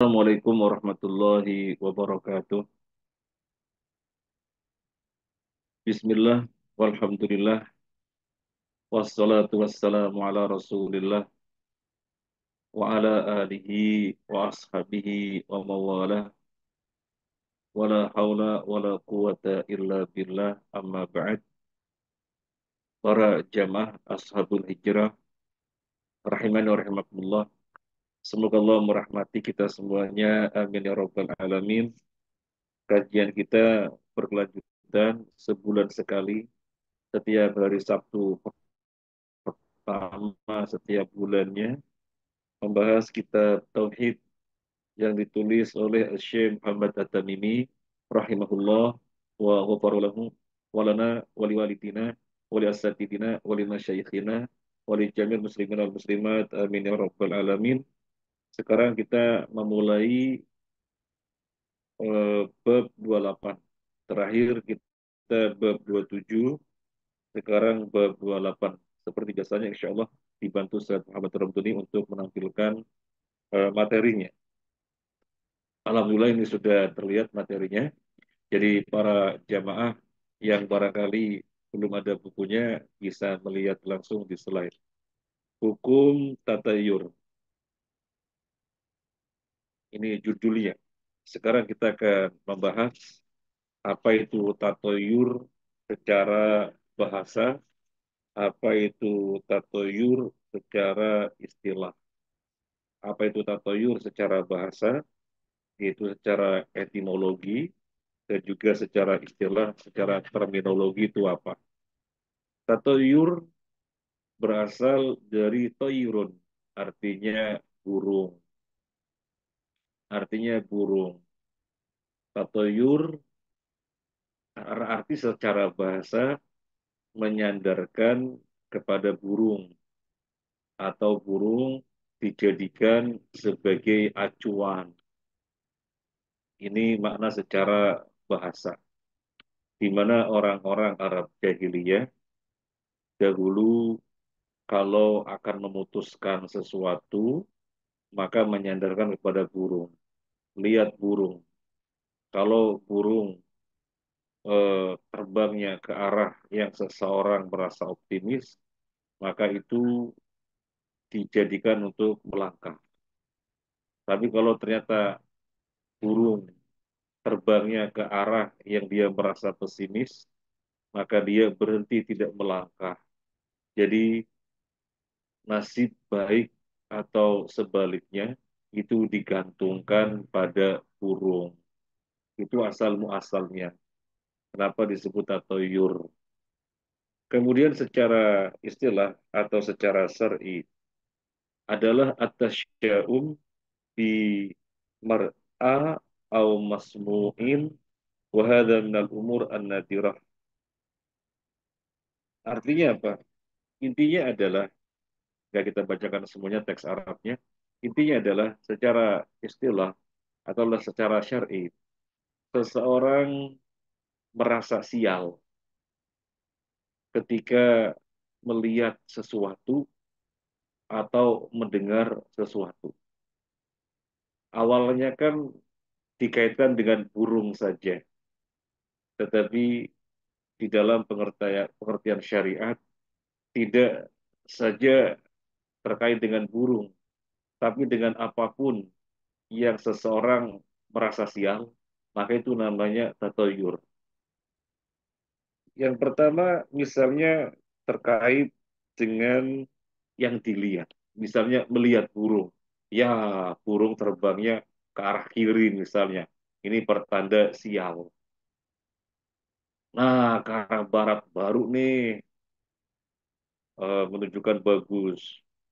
Assalamualaikum warahmatullahi wabarakatuh. Bismillah, walhamdulillah, wassalatu wassalamu ala rasulillah, wa ala alihi wa ashabihi wa mawalah, wa la hawla wa la quwata illa billah amma ba'd. Para jamaah ashabul hijrah, rahimani wa rahimakumullah, Semoga Allah merahmati kita semuanya. Amin ya Rabbal Alamin. Kajian kita berkelanjutan sebulan sekali. Setiap hari Sabtu pertama setiap bulannya. Membahas kitab Tauhid yang ditulis oleh Syekh Muhammad At-Tamimi rahimahullah wa ghafaru lahu walana wali walidina wali asatidina wali masyayikhina wali jamil muslimin al muslimat amin ya rabbal alamin sekarang kita memulai uh, bab 28. Terakhir kita bab 27. Sekarang bab 28. Seperti biasanya insya Allah dibantu Ustaz Muhammad Ramduni untuk menampilkan uh, materinya. Alhamdulillah ini sudah terlihat materinya. Jadi para jamaah yang barangkali belum ada bukunya bisa melihat langsung di slide. Hukum tata Yur. Ini judulnya. Sekarang kita akan membahas apa itu tatoyur secara bahasa, apa itu tatoyur secara istilah. Apa itu tatoyur secara bahasa, yaitu secara etimologi, dan juga secara istilah, secara terminologi itu apa. Tatoyur berasal dari toyurun, artinya burung artinya burung. Tatoyur arti secara bahasa menyandarkan kepada burung atau burung dijadikan sebagai acuan. Ini makna secara bahasa. Di mana orang-orang Arab jahiliyah dahulu kalau akan memutuskan sesuatu maka menyandarkan kepada burung lihat burung. Kalau burung eh, terbangnya ke arah yang seseorang merasa optimis, maka itu dijadikan untuk melangkah. Tapi kalau ternyata burung terbangnya ke arah yang dia merasa pesimis, maka dia berhenti tidak melangkah. Jadi nasib baik atau sebaliknya itu digantungkan pada burung. Itu asal muasalnya. Kenapa disebut atoyur? Kemudian secara istilah atau secara syar'i adalah atas syaum di mar'a au masmu'in wahada minal umur an Artinya apa? Intinya adalah ya kita bacakan semuanya teks Arabnya Intinya adalah secara istilah atau secara syar'i seseorang merasa sial ketika melihat sesuatu atau mendengar sesuatu. Awalnya kan dikaitkan dengan burung saja. Tetapi di dalam pengertian, pengertian syariat tidak saja terkait dengan burung, tapi dengan apapun yang seseorang merasa sial, maka itu namanya tatoyur. Yang pertama misalnya terkait dengan yang dilihat. Misalnya melihat burung. Ya, burung terbangnya ke arah kiri misalnya. Ini pertanda sial. Nah, ke arah barat baru nih. Eh, menunjukkan bagus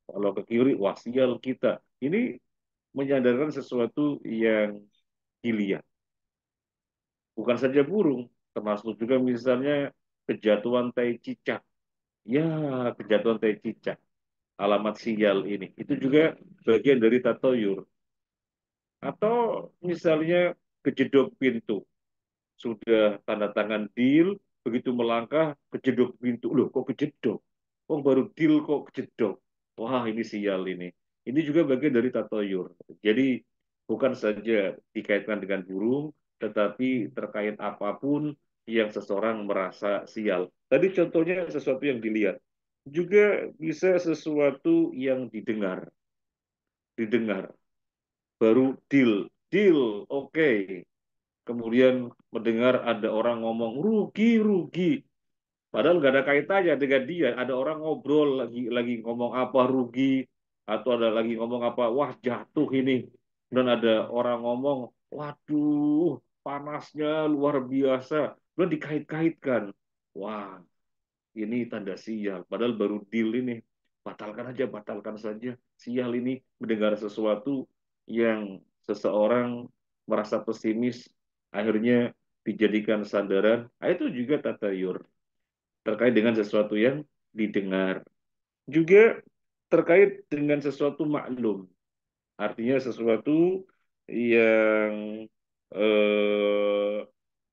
kalau ke kiri wah sial kita ini menyadarkan sesuatu yang dilihat bukan saja burung termasuk juga misalnya kejatuhan tai cicak ya kejatuhan tai cicak alamat sial ini itu juga bagian dari tatoyur atau misalnya kejedok pintu sudah tanda tangan deal begitu melangkah kejedok pintu loh kok kejedok Kok baru deal kok kejedok wah ini sial ini. Ini juga bagian dari tatoyur. Jadi bukan saja dikaitkan dengan burung, tetapi terkait apapun yang seseorang merasa sial. Tadi contohnya sesuatu yang dilihat. Juga bisa sesuatu yang didengar. Didengar. Baru deal. Deal, oke. Okay. Kemudian mendengar ada orang ngomong, rugi, rugi. Padahal nggak ada kaitannya dengan dia. Ada orang ngobrol lagi lagi ngomong apa rugi atau ada lagi ngomong apa wah jatuh ini. Dan ada orang ngomong waduh panasnya luar biasa. Lalu dikait-kaitkan. Wah ini tanda sial. Padahal baru deal ini. Batalkan aja, batalkan saja. Sial ini mendengar sesuatu yang seseorang merasa pesimis akhirnya dijadikan sandaran. Nah, itu juga tata yur terkait dengan sesuatu yang didengar. Juga terkait dengan sesuatu maklum. Artinya sesuatu yang eh,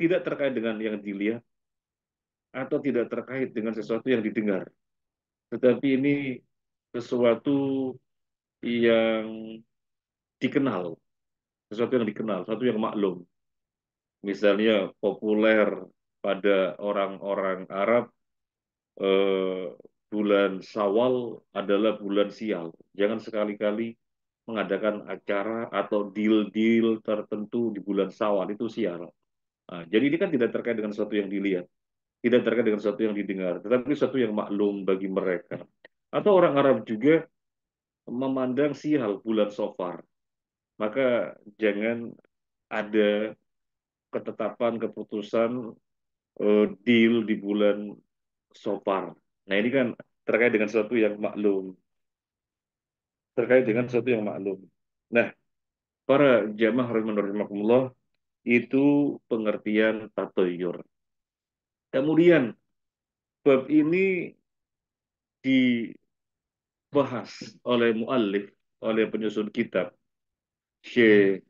tidak terkait dengan yang dilihat atau tidak terkait dengan sesuatu yang didengar. Tetapi ini sesuatu yang dikenal, sesuatu yang dikenal, sesuatu yang maklum. Misalnya populer pada orang-orang Arab Eh, bulan Sawal adalah bulan sial. Jangan sekali-kali mengadakan acara atau deal-deal tertentu di bulan Sawal itu sial. Nah, jadi ini kan tidak terkait dengan sesuatu yang dilihat, tidak terkait dengan sesuatu yang didengar, tetapi sesuatu yang maklum bagi mereka. Atau orang Arab juga memandang sial bulan Sofar. Maka jangan ada ketetapan keputusan uh, deal di bulan sopar. Nah ini kan terkait dengan sesuatu yang maklum. Terkait dengan sesuatu yang maklum. Nah, para jamaah rahimahumullah itu pengertian tatoyur. Kemudian, bab ini dibahas oleh muallif, oleh penyusun kitab, Syekh hmm.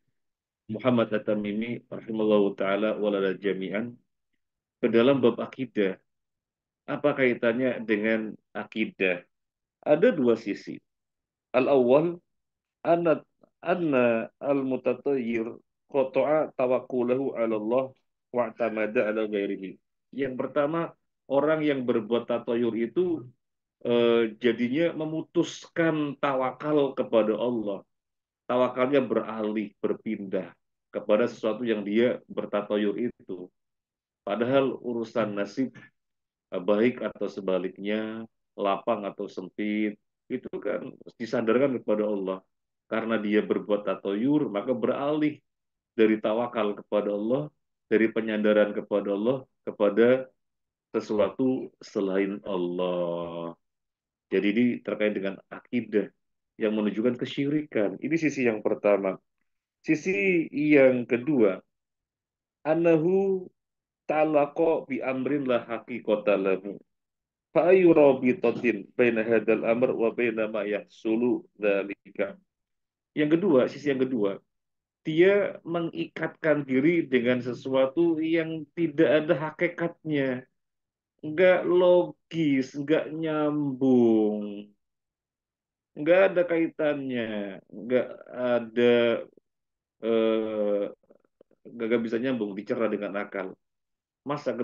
Muhammad At-Tamimi rahimahullah ta'ala walala jami'an ke dalam bab akidah apa kaitannya dengan akidah? Ada dua sisi. Al-awwal, anat anna al-mutatayyir qata'a tawakulahu ala Allah wa'tamada ala ghairihi. Yang pertama, orang yang berbuat tatayur itu eh, jadinya memutuskan tawakal kepada Allah. Tawakalnya beralih, berpindah kepada sesuatu yang dia bertatayur itu. Padahal urusan nasib baik atau sebaliknya, lapang atau sempit, itu kan disandarkan kepada Allah. Karena dia berbuat atau yur maka beralih dari tawakal kepada Allah, dari penyandaran kepada Allah, kepada sesuatu selain Allah. Jadi ini terkait dengan akidah yang menunjukkan kesyirikan. Ini sisi yang pertama. Sisi yang kedua, anahu ta'allaqa bi amrin la haqiqata lahu. Fa bi tatin baina hadzal amr wa baina ma yahsulu dzalika. Yang kedua, sisi yang kedua, dia mengikatkan diri dengan sesuatu yang tidak ada hakikatnya. Enggak logis, enggak nyambung. Enggak ada kaitannya, enggak ada eh, gak, bisa nyambung dicerah dengan akal. Masa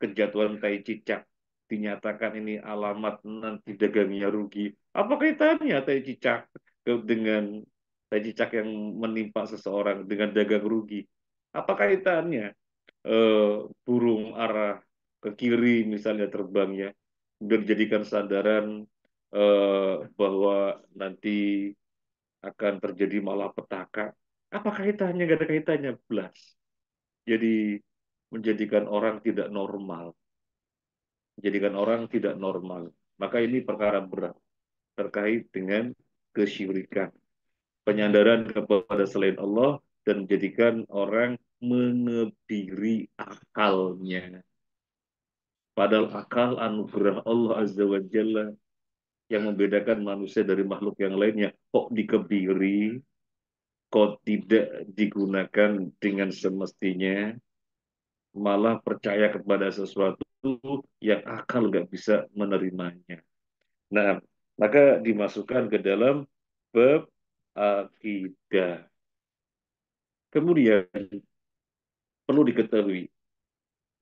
kejatuhan tai cicak dinyatakan ini alamat nanti dagangnya rugi? Apa kaitannya tai cicak dengan tai cicak yang menimpa seseorang dengan dagang rugi? Apa kaitannya eh, burung arah ke kiri misalnya terbangnya kemudian dijadikan sandaran eh, bahwa nanti akan terjadi malapetaka? Apa kaitannya? Gak ada kaitannya, belas. Jadi menjadikan orang tidak normal. Menjadikan orang tidak normal. Maka ini perkara berat terkait dengan kesyirikan. Penyandaran kepada selain Allah dan menjadikan orang mengebiri akalnya. Padahal akal anugerah Allah Azza wa Jalla yang membedakan manusia dari makhluk yang lainnya. Kok dikebiri, kok tidak digunakan dengan semestinya, malah percaya kepada sesuatu yang akal nggak bisa menerimanya. Nah, maka dimasukkan ke dalam bab akidah. Kemudian perlu diketahui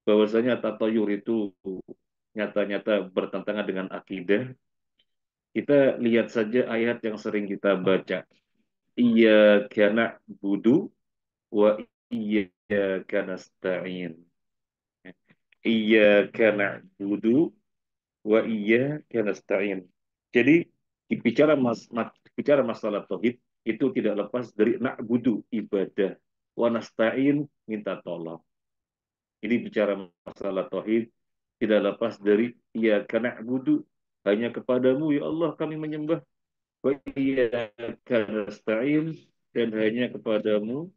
bahwasanya tatoyur itu nyata-nyata bertentangan dengan akidah. Kita lihat saja ayat yang sering kita baca. Iya kianak budu wa Iyyaka nasta'in. karena na'budu wa karena nasta'in. Jadi bicara mas, bicara masalah tauhid itu tidak lepas dari na'budu ibadah wa nasta'in minta tolong. Ini bicara masalah tauhid tidak lepas dari karena na'budu hanya kepadamu ya Allah kami menyembah wa iyyaka nasta'in dan hanya kepadamu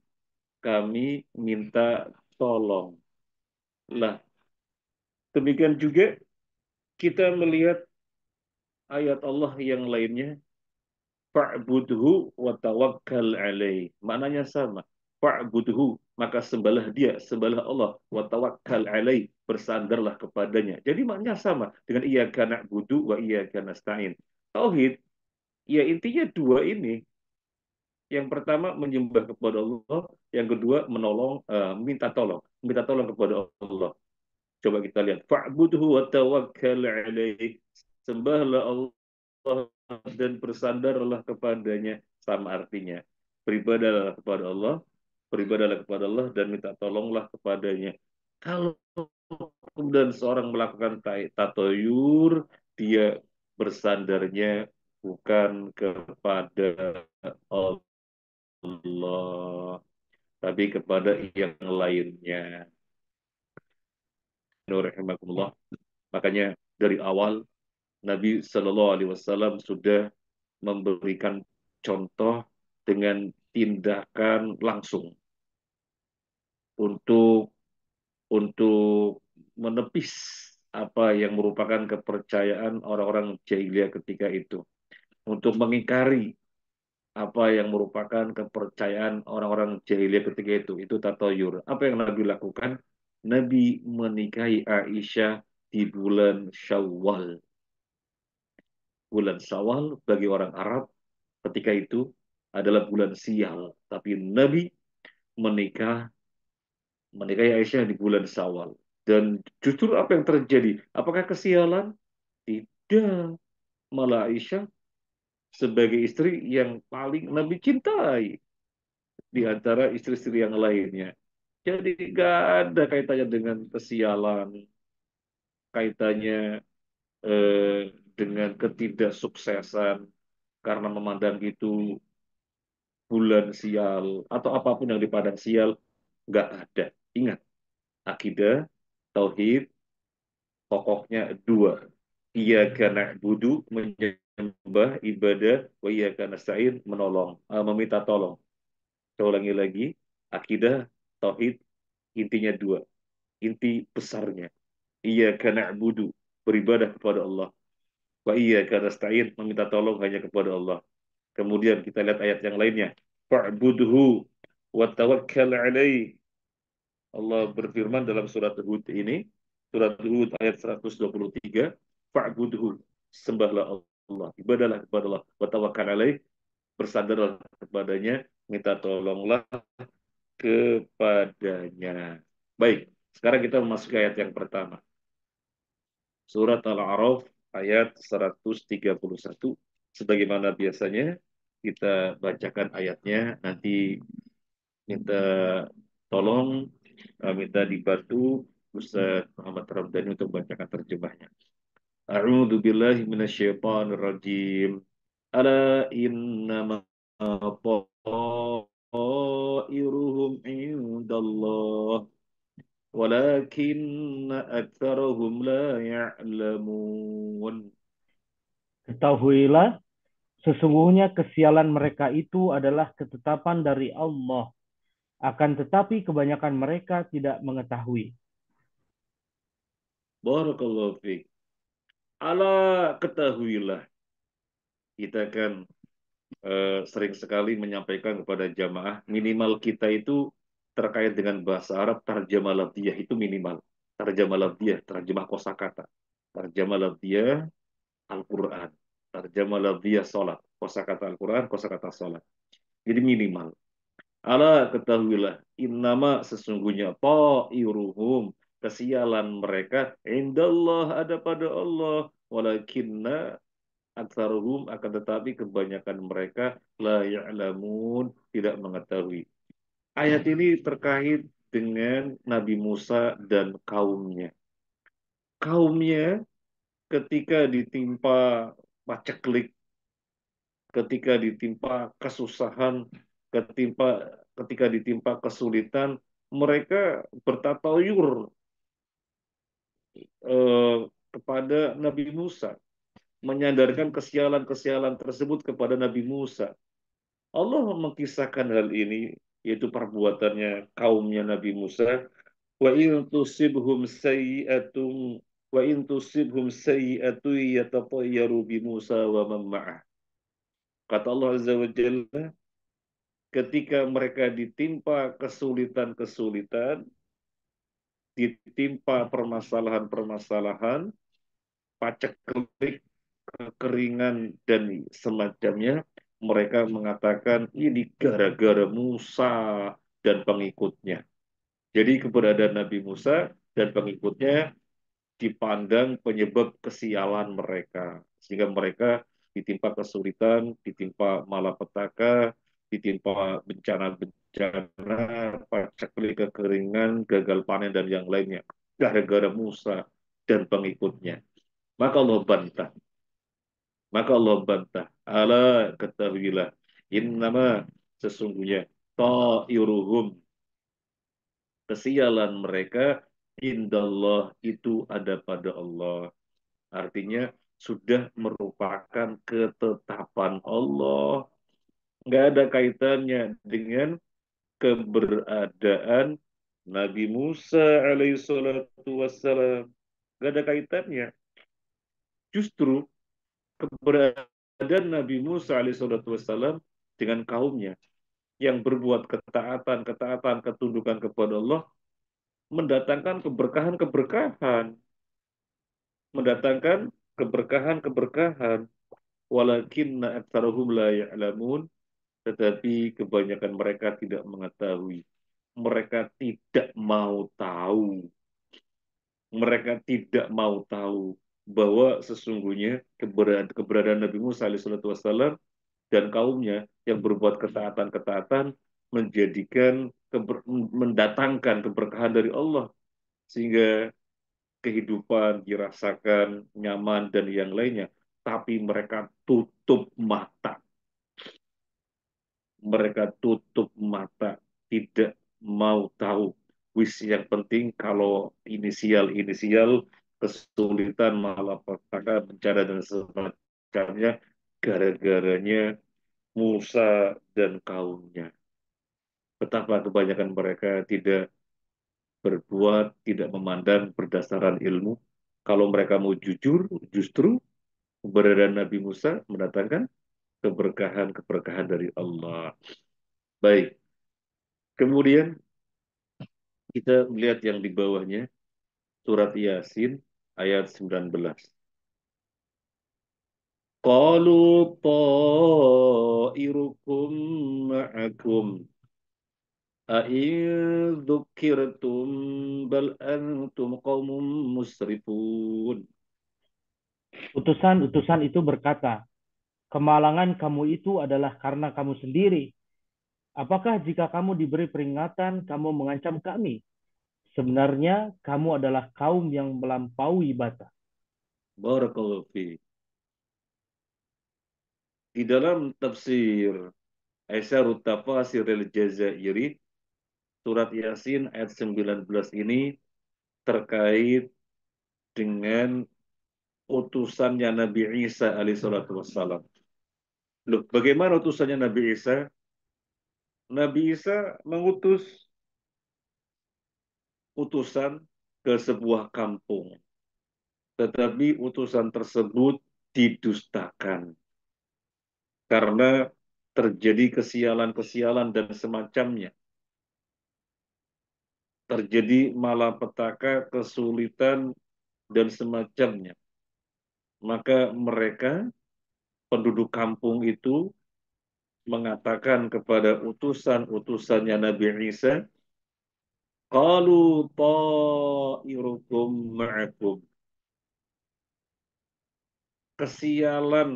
kami minta tolong. Nah, demikian juga kita melihat ayat Allah yang lainnya. Fa'budhu wa tawakkal alaih. Maknanya sama. Fa'budhu, maka sembahlah dia, sembahlah Allah. Wa tawakkal alaih, bersandarlah kepadanya. Jadi maknanya sama dengan iya kana wa iya kana stain. Tauhid, ya intinya dua ini yang pertama menyembah kepada Allah, yang kedua menolong uh, minta tolong, minta tolong kepada Allah. Coba kita lihat fa'budhu wa tawakkal alaih. Sembahlah Allah dan bersandarlah kepadanya sama artinya. Beribadahlah kepada Allah, beribadahlah kepada Allah dan minta tolonglah kepadanya. Kalau dan seorang melakukan tatoyur, dia bersandarnya bukan kepada Allah Allah, tapi kepada yang lainnya. Nurahimakumullah. Makanya dari awal Nabi Shallallahu Alaihi Wasallam sudah memberikan contoh dengan tindakan langsung untuk untuk menepis apa yang merupakan kepercayaan orang-orang jahiliyah ketika itu untuk mengingkari apa yang merupakan kepercayaan orang-orang jahiliyah ketika itu itu tatoyur apa yang Nabi lakukan Nabi menikahi Aisyah di bulan Syawal bulan Syawal bagi orang Arab ketika itu adalah bulan sial tapi Nabi menikah menikahi Aisyah di bulan Syawal dan justru apa yang terjadi apakah kesialan tidak malah Aisyah sebagai istri yang paling Nabi cintai di antara istri-istri yang lainnya. Jadi nggak ada kaitannya dengan kesialan, kaitannya eh, dengan ketidaksuksesan karena memandang itu bulan sial atau apapun yang dipandang sial nggak ada. Ingat, akidah, tauhid, pokoknya dua. Ia karena budu menjadi menyembah ibadah wa oh iyyaka nasta'in menolong uh, meminta tolong saya ulangi lagi akidah tauhid intinya dua inti besarnya iyyaka na'budu beribadah kepada Allah wa iyyaka nasta'in meminta tolong hanya kepada Allah kemudian kita lihat ayat yang lainnya fa'budhu wa tawakkal alaih Allah berfirman dalam surat Hud ini surat Hud ayat 123 fa'budhu sembahlah Allah, ibadahlah kepada Allah, bertawakal alaih, bersandarlah kepadanya, minta tolonglah kepadanya. Baik, sekarang kita memasuki ayat yang pertama. Surat Al-A'raf ayat 131. Sebagaimana biasanya, kita bacakan ayatnya, nanti minta tolong, eh, minta dibantu Ustaz Muhammad Ramdhani untuk membacakan terjemahnya. A'udzu billahi minasyaitonir rajim. Ala ma ta'iruhum indallah walakin aktsarahum la ya'lamun. Ketahuilah sesungguhnya kesialan mereka itu adalah ketetapan dari Allah. Akan tetapi kebanyakan mereka tidak mengetahui. Barakallahu fiik. Ala ketahuilah. Kita kan uh, sering sekali menyampaikan kepada jamaah, minimal kita itu terkait dengan bahasa Arab, terjemah labdiyah itu minimal. terjemah labdiyah, terjemah kosakata. terjemah labdiyah Al-Quran. terjemah labdiyah sholat. Kosakata Al-Quran, kosakata sholat. Jadi minimal. Ala ketahuilah, innama sesungguhnya ta'iruhum kesialan mereka indallah ada pada Allah walakinna aksaruhum akan tetapi kebanyakan mereka la ya'lamun tidak mengetahui. Ayat ini terkait dengan Nabi Musa dan kaumnya. Kaumnya ketika ditimpa paceklik, ketika ditimpa kesusahan, ketimpa ketika ditimpa kesulitan, mereka bertatayur Eh, kepada Nabi Musa, menyandarkan kesialan-kesialan tersebut kepada Nabi Musa. Allah mengkisahkan hal ini yaitu perbuatannya kaumnya Nabi Musa wa in tusibhum wa in tusibhum sayi'atu bi Musa wa man ma'ah kata Allah azza wa jalla ketika mereka ditimpa kesulitan-kesulitan ditimpa permasalahan-permasalahan, pacek kelik, kekeringan, dan semacamnya, mereka mengatakan ini gara-gara Musa dan pengikutnya. Jadi keberadaan Nabi Musa dan pengikutnya dipandang penyebab kesialan mereka. Sehingga mereka ditimpa kesulitan, ditimpa malapetaka, ditimpa bencana-bencana, paceklik, kekeringan, gagal panen, dan yang lainnya. Gara-gara Musa dan pengikutnya. Maka Allah bantah. Maka Allah bantah. Ala ketahuilah. Innama sesungguhnya ta'iruhum. Kesialan mereka indallah itu ada pada Allah. Artinya sudah merupakan ketetapan Allah nggak ada kaitannya dengan keberadaan Nabi Musa alaihi wassalam. nggak ada kaitannya. Justru keberadaan Nabi Musa alaihi wassalam dengan kaumnya yang berbuat ketaatan, ketaatan, ketundukan kepada Allah mendatangkan keberkahan-keberkahan. Mendatangkan keberkahan-keberkahan. Walakinna aktsarahum la ya'lamun tetapi kebanyakan mereka tidak mengetahui. Mereka tidak mau tahu. Mereka tidak mau tahu bahwa sesungguhnya keberadaan, keberadaan Nabi Musa alaihissalatu wassalam dan kaumnya yang berbuat ketaatan-ketaatan menjadikan keber, mendatangkan keberkahan dari Allah sehingga kehidupan dirasakan nyaman dan yang lainnya tapi mereka tutup mata mereka tutup mata, tidak mau tahu. Wis yang penting kalau inisial-inisial kesulitan malapetaka bencana dan semacamnya gara-garanya Musa dan kaumnya. Betapa kebanyakan mereka tidak berbuat, tidak memandang berdasarkan ilmu. Kalau mereka mau jujur, justru keberadaan Nabi Musa mendatangkan keberkahan-keberkahan dari Allah. Baik. Kemudian kita melihat yang di bawahnya surat Yasin ayat 19. Qalu ta'irukum ma'akum أَإِن ذُكِّرْتُم بَلْ أَنْتُمْ musrifun Utusan-utusan itu berkata, kemalangan kamu itu adalah karena kamu sendiri. Apakah jika kamu diberi peringatan, kamu mengancam kami? Sebenarnya kamu adalah kaum yang melampaui batas. Barakallahu Di dalam tafsir Aisyah Tafasir al-Jazairi, surat Yasin ayat 19 ini terkait dengan utusannya Nabi Isa alaihi wassalam Loh, bagaimana utusannya Nabi Isa? Nabi Isa mengutus utusan ke sebuah kampung. Tetapi utusan tersebut didustakan. Karena terjadi kesialan-kesialan dan semacamnya. Terjadi malapetaka, kesulitan, dan semacamnya. Maka mereka penduduk kampung itu mengatakan kepada utusan-utusannya Nabi Isa, Qalu ta'irukum ma'akum. Kesialan,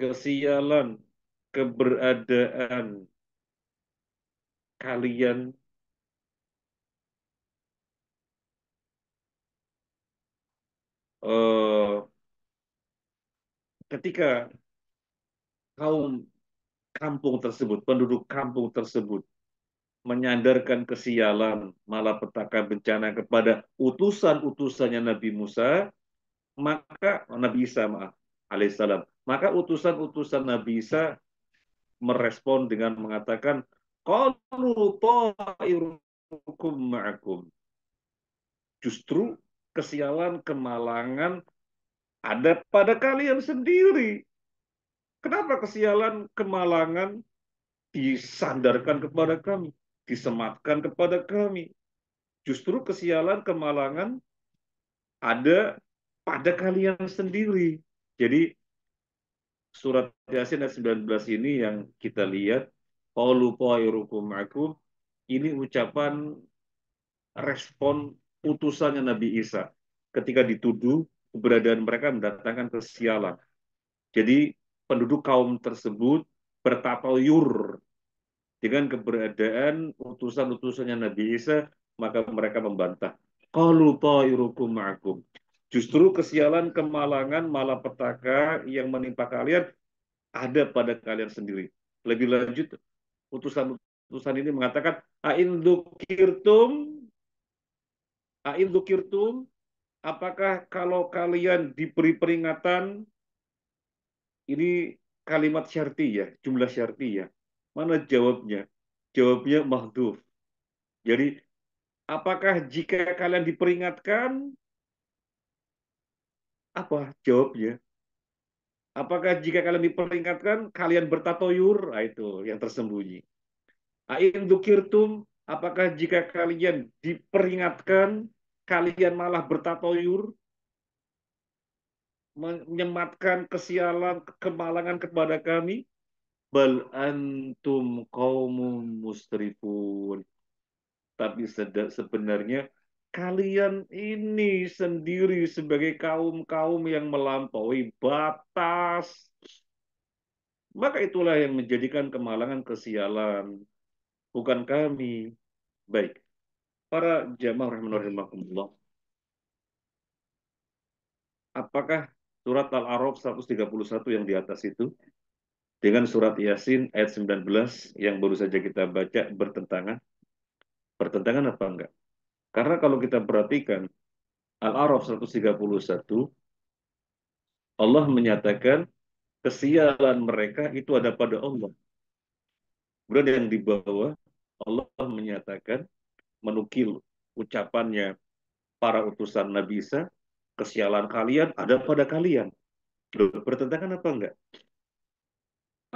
kesialan keberadaan kalian uh, ketika kaum kampung tersebut, penduduk kampung tersebut menyandarkan kesialan, malapetaka bencana kepada utusan-utusannya Nabi Musa, maka oh, Nabi Isa maaf, alaihissalam. Maka utusan-utusan Nabi Isa merespon dengan mengatakan, "Qalu ta'irukum ma'akum." Justru kesialan, kemalangan, ada pada kalian sendiri. Kenapa kesialan, kemalangan disandarkan kepada kami, disematkan kepada kami? Justru kesialan, kemalangan ada pada kalian sendiri. Jadi surat Yasin ayat 19 ini yang kita lihat Paulu khairukum akum ini ucapan respon utusannya Nabi Isa ketika dituduh keberadaan mereka mendatangkan kesialan. Jadi penduduk kaum tersebut yur dengan keberadaan utusan-utusannya Nabi Isa, maka mereka membantah. ta'irukum ma'akum. Justru kesialan, kemalangan, malapetaka yang menimpa kalian ada pada kalian sendiri. Lebih lanjut, utusan-utusan ini mengatakan, A'in dukirtum, A'in dukirtum, Apakah kalau kalian diberi peringatan, ini kalimat syarti ya, jumlah syarti ya. Mana jawabnya? Jawabnya mahduf. Jadi, apakah jika kalian diperingatkan, apa jawabnya? Apakah jika kalian diperingatkan, kalian bertatoyur? Nah, itu yang tersembunyi. Ain dukirtum, apakah jika kalian diperingatkan, kalian malah bertatoyur, menyematkan kesialan, kemalangan kepada kami, bal antum kaumum musrifun. Tapi sebenarnya kalian ini sendiri sebagai kaum-kaum yang melampaui batas. Maka itulah yang menjadikan kemalangan kesialan. Bukan kami. Baik para jamaah rahimahumullah. Apakah surat Al-A'raf 131 yang di atas itu dengan surat Yasin ayat 19 yang baru saja kita baca bertentangan? Bertentangan apa enggak? Karena kalau kita perhatikan Al-A'raf 131 Allah menyatakan kesialan mereka itu ada pada Allah. Kemudian yang di bawah Allah menyatakan menukil ucapannya para utusan Nabi Isa, kesialan kalian ada pada kalian. Loh, bertentangan apa enggak?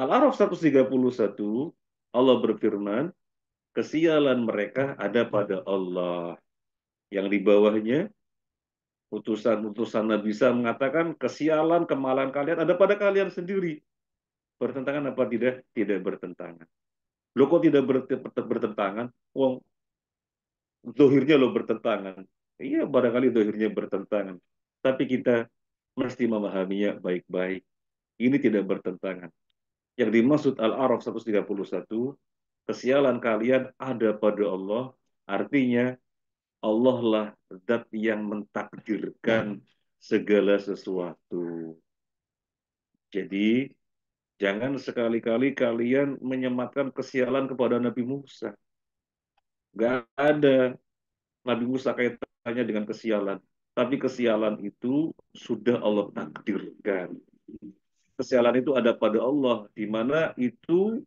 Al-Araf 131, Allah berfirman, kesialan mereka ada pada Allah. Yang di bawahnya, utusan-utusan Nabi Isa mengatakan, kesialan, kemalahan kalian ada pada kalian sendiri. Bertentangan apa tidak? Tidak bertentangan. Lo kok tidak bertentangan? Wong, dohirnya lo bertentangan. Iya, barangkali dohirnya bertentangan. Tapi kita mesti memahaminya baik-baik. Ini tidak bertentangan. Yang dimaksud Al-Araf 131, kesialan kalian ada pada Allah, artinya Allah lah zat yang mentakdirkan segala sesuatu. Jadi, jangan sekali-kali kalian menyematkan kesialan kepada Nabi Musa. Gak ada. Nabi Musa kaitannya dengan kesialan. Tapi kesialan itu sudah Allah takdirkan. Kesialan itu ada pada Allah, di mana itu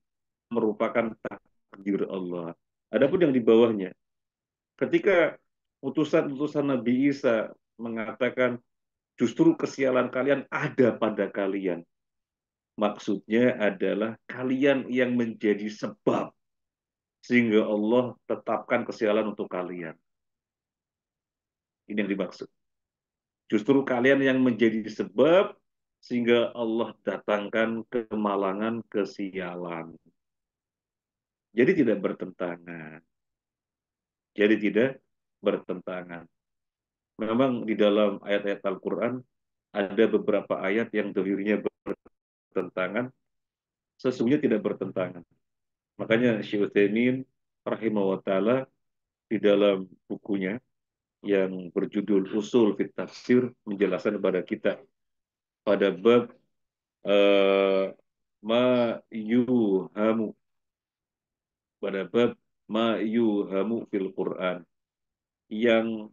merupakan takdir Allah. Adapun yang di bawahnya, ketika utusan-utusan Nabi Isa mengatakan justru kesialan kalian ada pada kalian. Maksudnya adalah kalian yang menjadi sebab sehingga Allah tetapkan kesialan untuk kalian. Ini yang dimaksud. Justru kalian yang menjadi sebab sehingga Allah datangkan kemalangan kesialan. Jadi tidak bertentangan. Jadi tidak bertentangan. Memang di dalam ayat-ayat Al-Quran ada beberapa ayat yang dohirnya bertentangan, sesungguhnya tidak bertentangan. Makanya Syekh Utsaimin rahimahullah taala di dalam bukunya yang berjudul Usul fit Tafsir menjelaskan kepada kita pada bab uh, ma yuhamu pada bab ma yuhamu fil Quran yang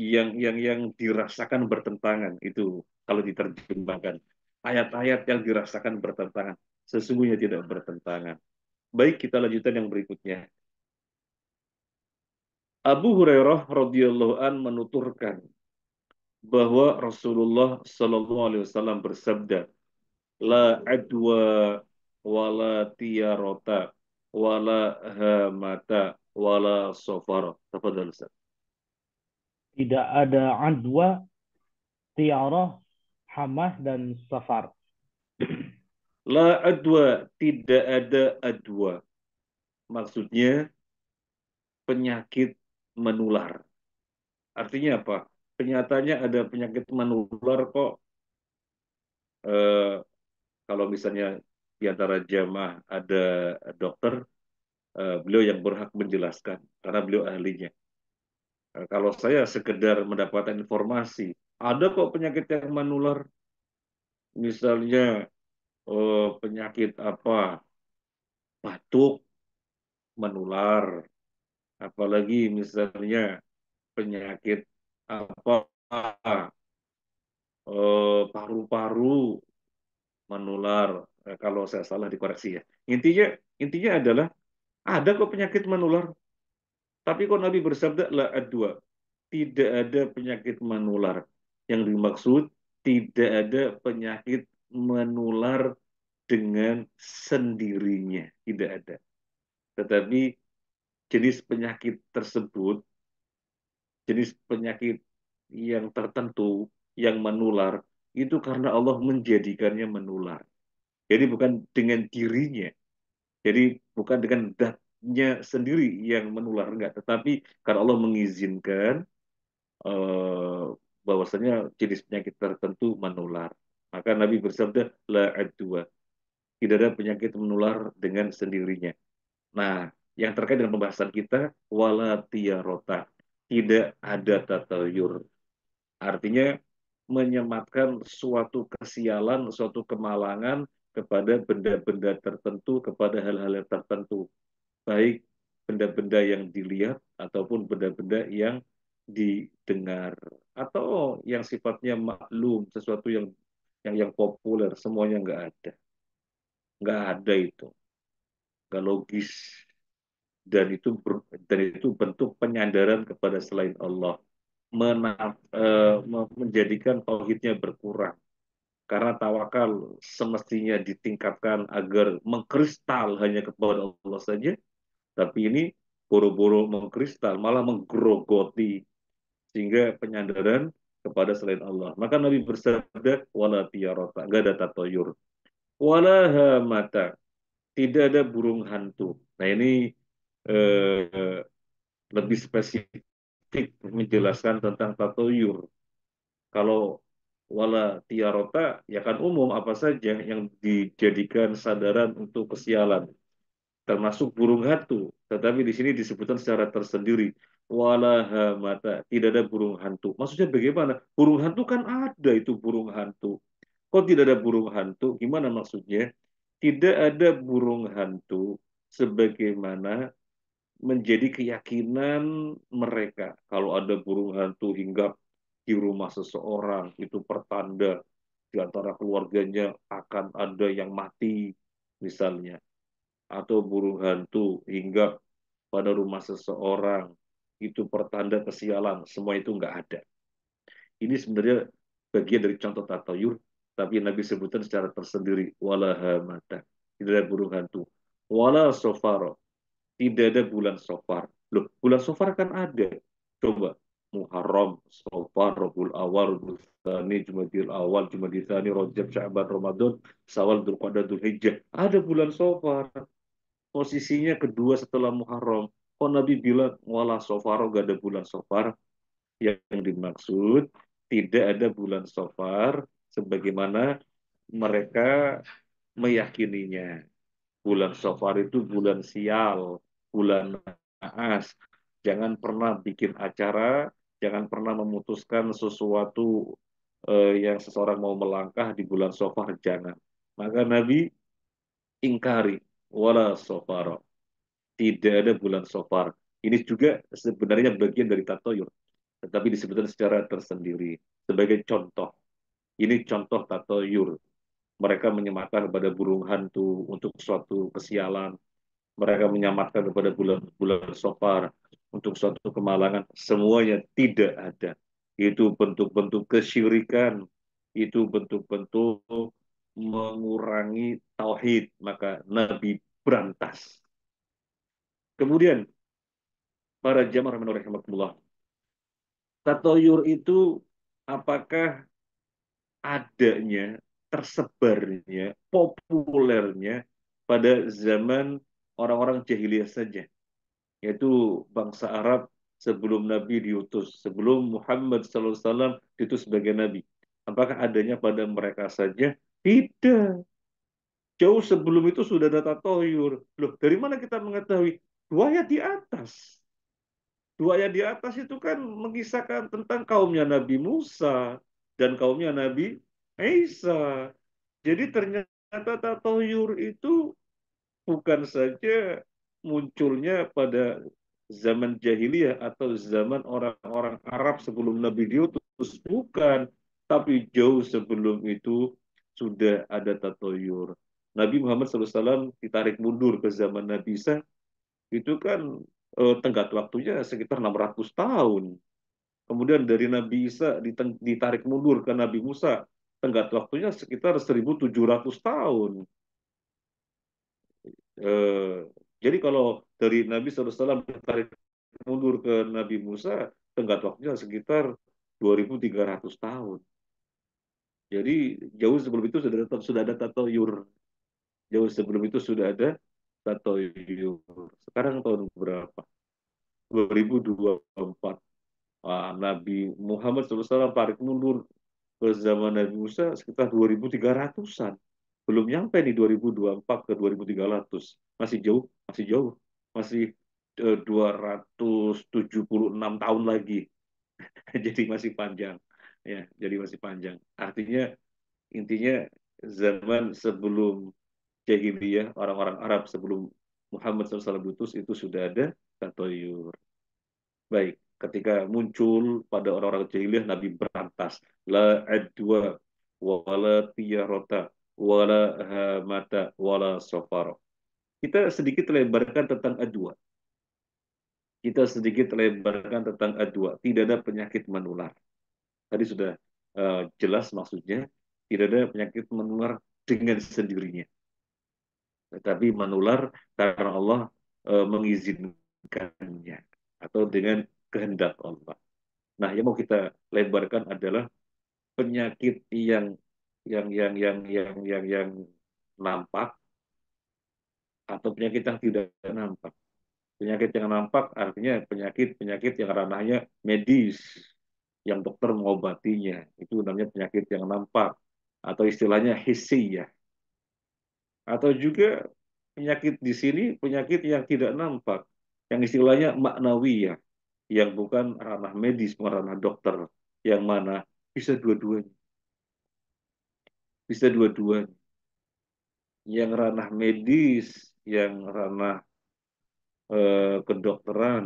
yang yang yang dirasakan bertentangan itu kalau diterjemahkan ayat-ayat yang dirasakan bertentangan sesungguhnya tidak bertentangan Baik, kita lanjutkan yang berikutnya. Abu Hurairah radhiyallahu an menuturkan bahwa Rasulullah shallallahu alaihi wasallam bersabda, "La adwa wala tiyarota wala hamata wala safar Tafadhal Ustaz. Tidak ada adwa, tiarah, hamah dan safar. La adwa, tidak ada adwa. Maksudnya penyakit menular. Artinya apa? Kenyataannya ada penyakit menular kok. E, kalau misalnya di antara jamaah ada dokter, e, beliau yang berhak menjelaskan karena beliau ahlinya. E, kalau saya sekedar mendapatkan informasi, ada kok penyakit yang menular. Misalnya eh, penyakit apa batuk menular apalagi misalnya penyakit apa eh, paru-paru menular eh, kalau saya salah dikoreksi ya intinya intinya adalah ada kok penyakit menular tapi kok Nabi bersabda la adwa tidak ada penyakit menular yang dimaksud tidak ada penyakit menular dengan sendirinya, tidak ada. Tetapi jenis penyakit tersebut, jenis penyakit yang tertentu yang menular itu karena Allah menjadikannya menular. Jadi bukan dengan dirinya. Jadi bukan dengan zatnya sendiri yang menular enggak, tetapi karena Allah mengizinkan eh, bahwasanya jenis penyakit tertentu menular. Maka Nabi bersabda, la adua. Tidak ada penyakit menular dengan sendirinya. Nah, yang terkait dengan pembahasan kita, wala tiarota. Tidak ada tatayur. Artinya, menyematkan suatu kesialan, suatu kemalangan kepada benda-benda tertentu, kepada hal-hal tertentu. Baik benda-benda yang dilihat ataupun benda-benda yang didengar atau yang sifatnya maklum sesuatu yang yang yang populer semuanya nggak ada nggak ada itu nggak logis dan itu dan itu bentuk penyandaran kepada selain Allah menaf, e, eh, menjadikan tauhidnya berkurang karena tawakal semestinya ditingkatkan agar mengkristal hanya kepada Allah saja tapi ini boro-boro mengkristal malah menggerogoti sehingga penyandaran kepada selain Allah. Maka Nabi bersabda, wala tiyarata, nggak ada tatoyur. Wala mata, tidak ada burung hantu. Nah ini eh, lebih spesifik menjelaskan tentang tatoyur. Kalau wala tiarota ya kan umum apa saja yang dijadikan sadaran untuk kesialan termasuk burung hantu tetapi di sini disebutkan secara tersendiri wala mata tidak ada burung hantu. Maksudnya bagaimana? Burung hantu kan ada itu burung hantu. Kok tidak ada burung hantu? Gimana maksudnya? Tidak ada burung hantu sebagaimana menjadi keyakinan mereka. Kalau ada burung hantu hinggap di rumah seseorang, itu pertanda di antara keluarganya akan ada yang mati, misalnya. Atau burung hantu hinggap pada rumah seseorang, itu pertanda kesialan, semua itu nggak ada. Ini sebenarnya bagian dari contoh tatayur, tapi yang Nabi sebutkan secara tersendiri, wala hamata, tidak ada burung hantu, wala sofaro, tidak ada bulan sofar. Loh, bulan sofar kan ada. Coba, Muharram, Sofar, Rabiul Awal, Rabiul Tsani, Jumadil Awal, Jumadil Tsani, Rajab, Sya'ban, Ramadan, Sawal, Dzulqa'dah, hijjah Ada bulan Sofar. Posisinya kedua setelah Muharram. Oh Nabi bilang wala sofar oh, gak ada bulan sofar yang dimaksud tidak ada bulan sofar sebagaimana mereka meyakininya. Bulan sofar itu bulan sial, bulan naas. Jangan pernah bikin acara, jangan pernah memutuskan sesuatu eh, yang seseorang mau melangkah di bulan sofar, jangan. Maka Nabi ingkari, wala sofarok tidak ada bulan sofar. Ini juga sebenarnya bagian dari tatoyur, tetapi disebutkan secara tersendiri. Sebagai contoh, ini contoh tatoyur. Mereka menyematkan kepada burung hantu untuk suatu kesialan. Mereka menyematkan kepada bulan-bulan sofar untuk suatu kemalangan. Semuanya tidak ada. Itu bentuk-bentuk kesyirikan. Itu bentuk-bentuk mengurangi tauhid. Maka Nabi berantas Kemudian para jamaah rahimakumullah. Tatoyur itu apakah adanya, tersebarnya, populernya pada zaman orang-orang jahiliyah saja. Yaitu bangsa Arab sebelum Nabi diutus, sebelum Muhammad SAW diutus sebagai Nabi. Apakah adanya pada mereka saja? Tidak. Jauh sebelum itu sudah ada tatoyur. Loh, dari mana kita mengetahui? Dua ayat di atas. Dua ayat di atas itu kan mengisahkan tentang kaumnya Nabi Musa dan kaumnya Nabi Isa. Jadi ternyata tatoyur itu bukan saja munculnya pada zaman jahiliyah atau zaman orang-orang Arab sebelum Nabi diutus bukan tapi jauh sebelum itu sudah ada tatoyur. Nabi Muhammad SAW ditarik mundur ke zaman Nabi Isa itu kan eh, tenggat waktunya sekitar 600 tahun. Kemudian dari Nabi Isa ditarik mundur ke Nabi Musa, tenggat waktunya sekitar 1700 tahun. Eh, jadi kalau dari Nabi SAW ditarik mundur ke Nabi Musa, tenggat waktunya sekitar 2300 tahun. Jadi jauh sebelum itu sudah ada, sudah ada Jauh sebelum itu sudah ada Tatoyur. Sekarang tahun berapa? 2024. Wah, Nabi Muhammad SAW tarik mundur ke zaman Nabi Musa sekitar 2300-an. Belum nyampe nih 2024 ke 2300. Masih jauh, masih jauh. Masih 276 eh, tahun lagi. jadi masih panjang. Ya, jadi masih panjang. Artinya intinya zaman sebelum jahiliyah ya, orang-orang Arab sebelum Muhammad SAW diutus itu sudah ada tatoyur. Baik, ketika muncul pada orang-orang jahiliyah Nabi berantas la adwa wala tiyarota wala hamata wala sofaro. Kita sedikit lebarkan tentang adwa. Kita sedikit lebarkan tentang adwa. Tidak ada penyakit menular. Tadi sudah uh, jelas maksudnya. Tidak ada penyakit menular dengan sendirinya tetapi menular karena Allah e, mengizinkannya atau dengan kehendak Allah. Nah, yang mau kita lebarkan adalah penyakit yang yang yang yang yang yang yang nampak atau penyakit yang tidak nampak. Penyakit yang nampak artinya penyakit-penyakit yang ranahnya medis, yang dokter mengobatinya. Itu namanya penyakit yang nampak. Atau istilahnya hisi atau juga penyakit di sini penyakit yang tidak nampak, yang istilahnya maknawi ya yang bukan ranah medis, bukan ranah dokter, yang mana bisa dua-duanya. Bisa dua-duanya. Yang ranah medis, yang ranah eh, kedokteran,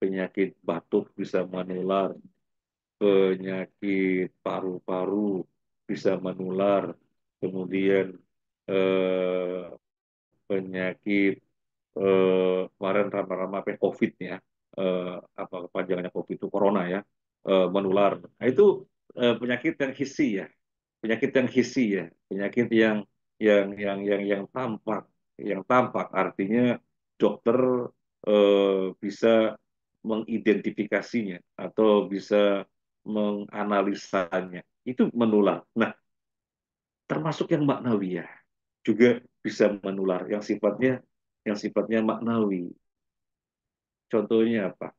penyakit batuk bisa menular, penyakit paru-paru bisa menular, kemudian eh, penyakit eh, kemarin ramah-ramah apa ya, COVID ya, eh, apa kepanjangannya COVID itu corona ya, eh, menular. Nah, itu eh, penyakit yang hisi ya, penyakit yang hisi ya, penyakit yang yang yang yang yang tampak, yang tampak artinya dokter eh, bisa mengidentifikasinya atau bisa menganalisanya itu menular. Nah, termasuk yang maknawiyah juga bisa menular yang sifatnya yang sifatnya maknawi. Contohnya apa?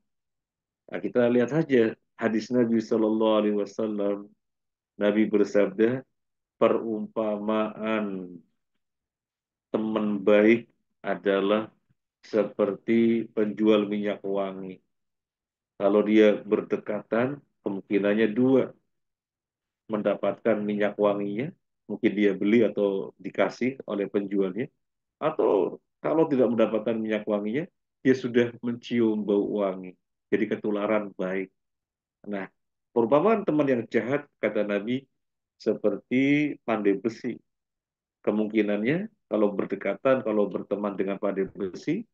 Nah, kita lihat saja hadis Nabi Shallallahu Alaihi Wasallam. Nabi bersabda, perumpamaan teman baik adalah seperti penjual minyak wangi. Kalau dia berdekatan, kemungkinannya dua. Mendapatkan minyak wanginya mungkin dia beli atau dikasih oleh penjualnya atau kalau tidak mendapatkan minyak wanginya dia sudah mencium bau wangi jadi ketularan baik nah perumpamaan teman yang jahat kata Nabi seperti pandai besi kemungkinannya kalau berdekatan kalau berteman dengan pandai besi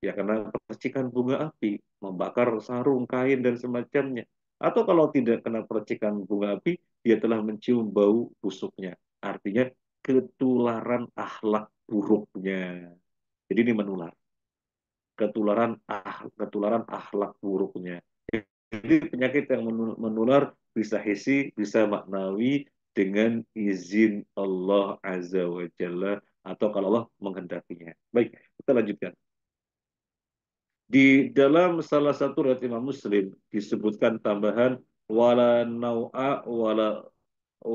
ya karena percikan bunga api membakar sarung kain dan semacamnya atau kalau tidak kena percikan bunga api dia telah mencium bau busuknya. Artinya ketularan akhlak buruknya. Jadi ini menular. Ketularan ah, ketularan akhlak buruknya. Jadi penyakit yang menular bisa hisi, bisa maknawi dengan izin Allah Azza wa Jalla atau kalau Allah menghendakinya. Baik, kita lanjutkan. Di dalam salah satu riwayat Imam Muslim disebutkan tambahan wala nau'a wala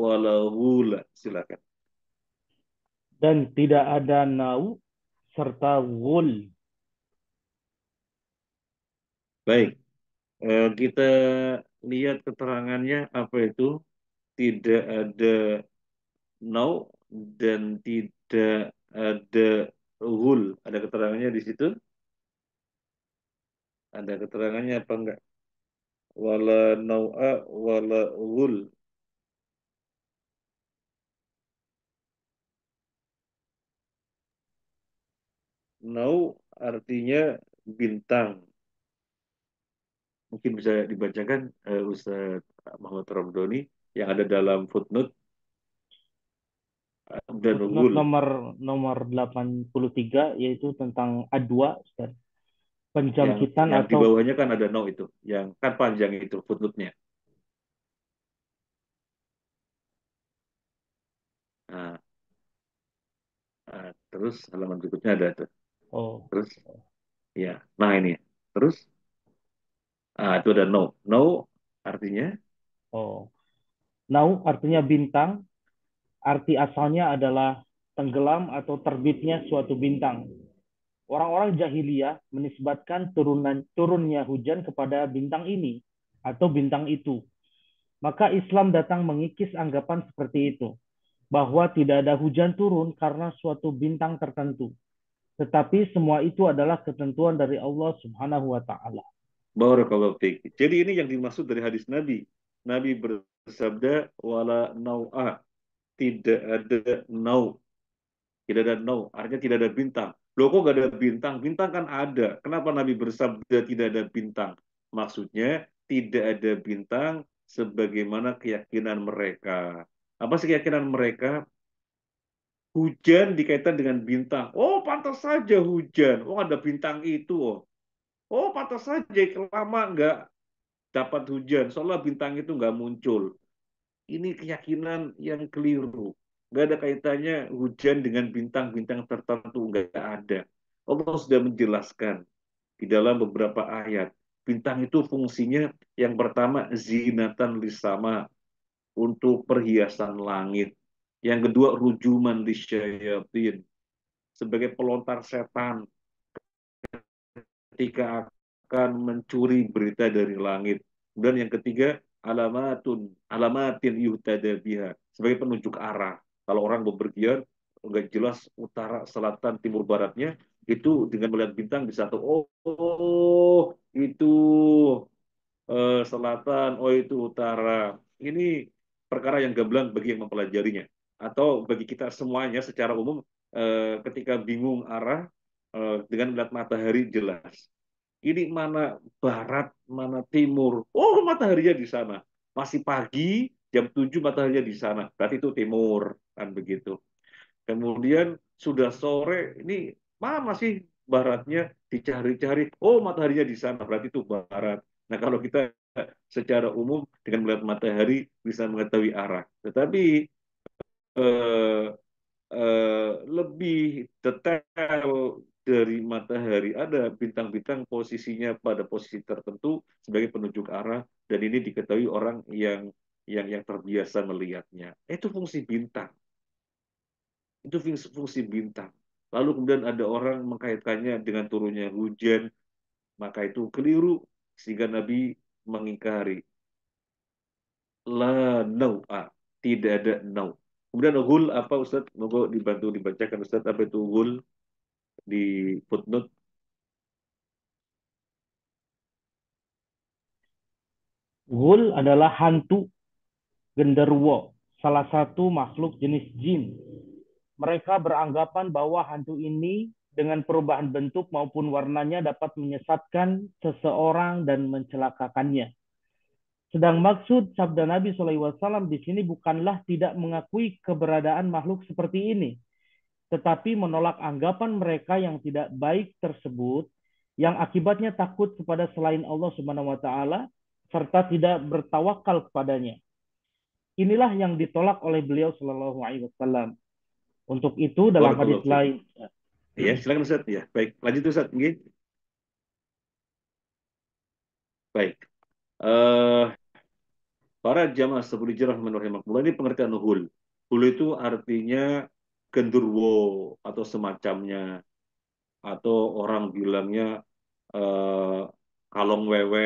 wala gula Silakan. Dan tidak ada nau serta gul Baik. Eh, kita lihat keterangannya apa itu tidak ada nau dan tidak ada hul. Ada keterangannya di situ? Ada keterangannya apa enggak? wala nau'a wala ghul nau artinya bintang mungkin bisa dibacakan uh, eh, Ustaz Muhammad Ramdoni yang ada dalam footnote dan footnote nomor nomor 83 yaitu tentang adwa Ustaz penjangkitan yang, yang atau di bawahnya kan ada no itu yang kan panjang itu footnote nah, nah, terus halaman berikutnya ada tuh oh terus ya nah ini terus ah itu ada no no artinya oh no artinya bintang arti asalnya adalah tenggelam atau terbitnya suatu bintang orang-orang jahiliyah menisbatkan turunan turunnya hujan kepada bintang ini atau bintang itu. Maka Islam datang mengikis anggapan seperti itu bahwa tidak ada hujan turun karena suatu bintang tertentu. Tetapi semua itu adalah ketentuan dari Allah Subhanahu wa taala. Barakallahu fiik. Jadi ini yang dimaksud dari hadis Nabi. Nabi bersabda wala nau'a. Tidak ada nau. Tidak ada nau, artinya tidak ada bintang. Loh kok gak ada bintang? Bintang kan ada. Kenapa Nabi bersabda tidak ada bintang? Maksudnya tidak ada bintang sebagaimana keyakinan mereka. Apa sih keyakinan mereka? Hujan dikaitkan dengan bintang. Oh, pantas saja hujan. Oh, ada bintang itu. Oh, oh pantas saja lama nggak dapat hujan. Soalnya bintang itu nggak muncul. Ini keyakinan yang keliru nggak ada kaitannya hujan dengan bintang-bintang tertentu nggak ada. Allah sudah menjelaskan di dalam beberapa ayat bintang itu fungsinya yang pertama zinatan lisama untuk perhiasan langit. Yang kedua rujuman lisyayatin sebagai pelontar setan ketika akan mencuri berita dari langit. dan yang ketiga alamatun alamatin yuhtadabiha sebagai penunjuk arah. Kalau orang bepergian nggak jelas utara, selatan, timur, baratnya, itu dengan melihat bintang bisa tahu oh, oh itu eh, selatan, oh itu utara. Ini perkara yang gamblang bagi yang mempelajarinya atau bagi kita semuanya secara umum eh, ketika bingung arah eh, dengan melihat matahari jelas. Ini mana barat, mana timur. Oh, mataharinya di sana. Masih pagi, jam 7 mataharinya di sana. Berarti itu timur kan begitu. Kemudian sudah sore ini mana sih baratnya dicari-cari. Oh, mataharinya di sana berarti itu barat. Nah, kalau kita secara umum dengan melihat matahari bisa mengetahui arah. Tetapi eh, eh, lebih detail dari matahari ada bintang-bintang posisinya pada posisi tertentu sebagai penunjuk arah dan ini diketahui orang yang yang yang terbiasa melihatnya. Itu fungsi bintang. Itu fungsi bintang. Lalu kemudian ada orang mengkaitkannya dengan turunnya hujan, maka itu keliru sehingga Nabi mengingkari la nau'a, tidak ada nau. Kemudian hul apa Ustaz? Moga dibantu dibacakan Ustaz apa itu hul di footnote Ghul adalah hantu genderuwo, salah satu makhluk jenis jin mereka beranggapan bahwa hantu ini dengan perubahan bentuk maupun warnanya dapat menyesatkan seseorang dan mencelakakannya. Sedang maksud sabda Nabi SAW di sini bukanlah tidak mengakui keberadaan makhluk seperti ini, tetapi menolak anggapan mereka yang tidak baik tersebut, yang akibatnya takut kepada selain Allah Subhanahu wa Ta'ala, serta tidak bertawakal kepadanya. Inilah yang ditolak oleh beliau Shallallahu Alaihi Wasallam. Untuk itu dalam hadis lain. Ya, silakan Ustaz. Ya, baik. Lanjut Ustaz. Gini. Baik. Uh, para jamaah sebelum jirah menurut ini pengertian hul. Hul itu artinya gendurwo atau semacamnya atau orang bilangnya uh, kalong wewe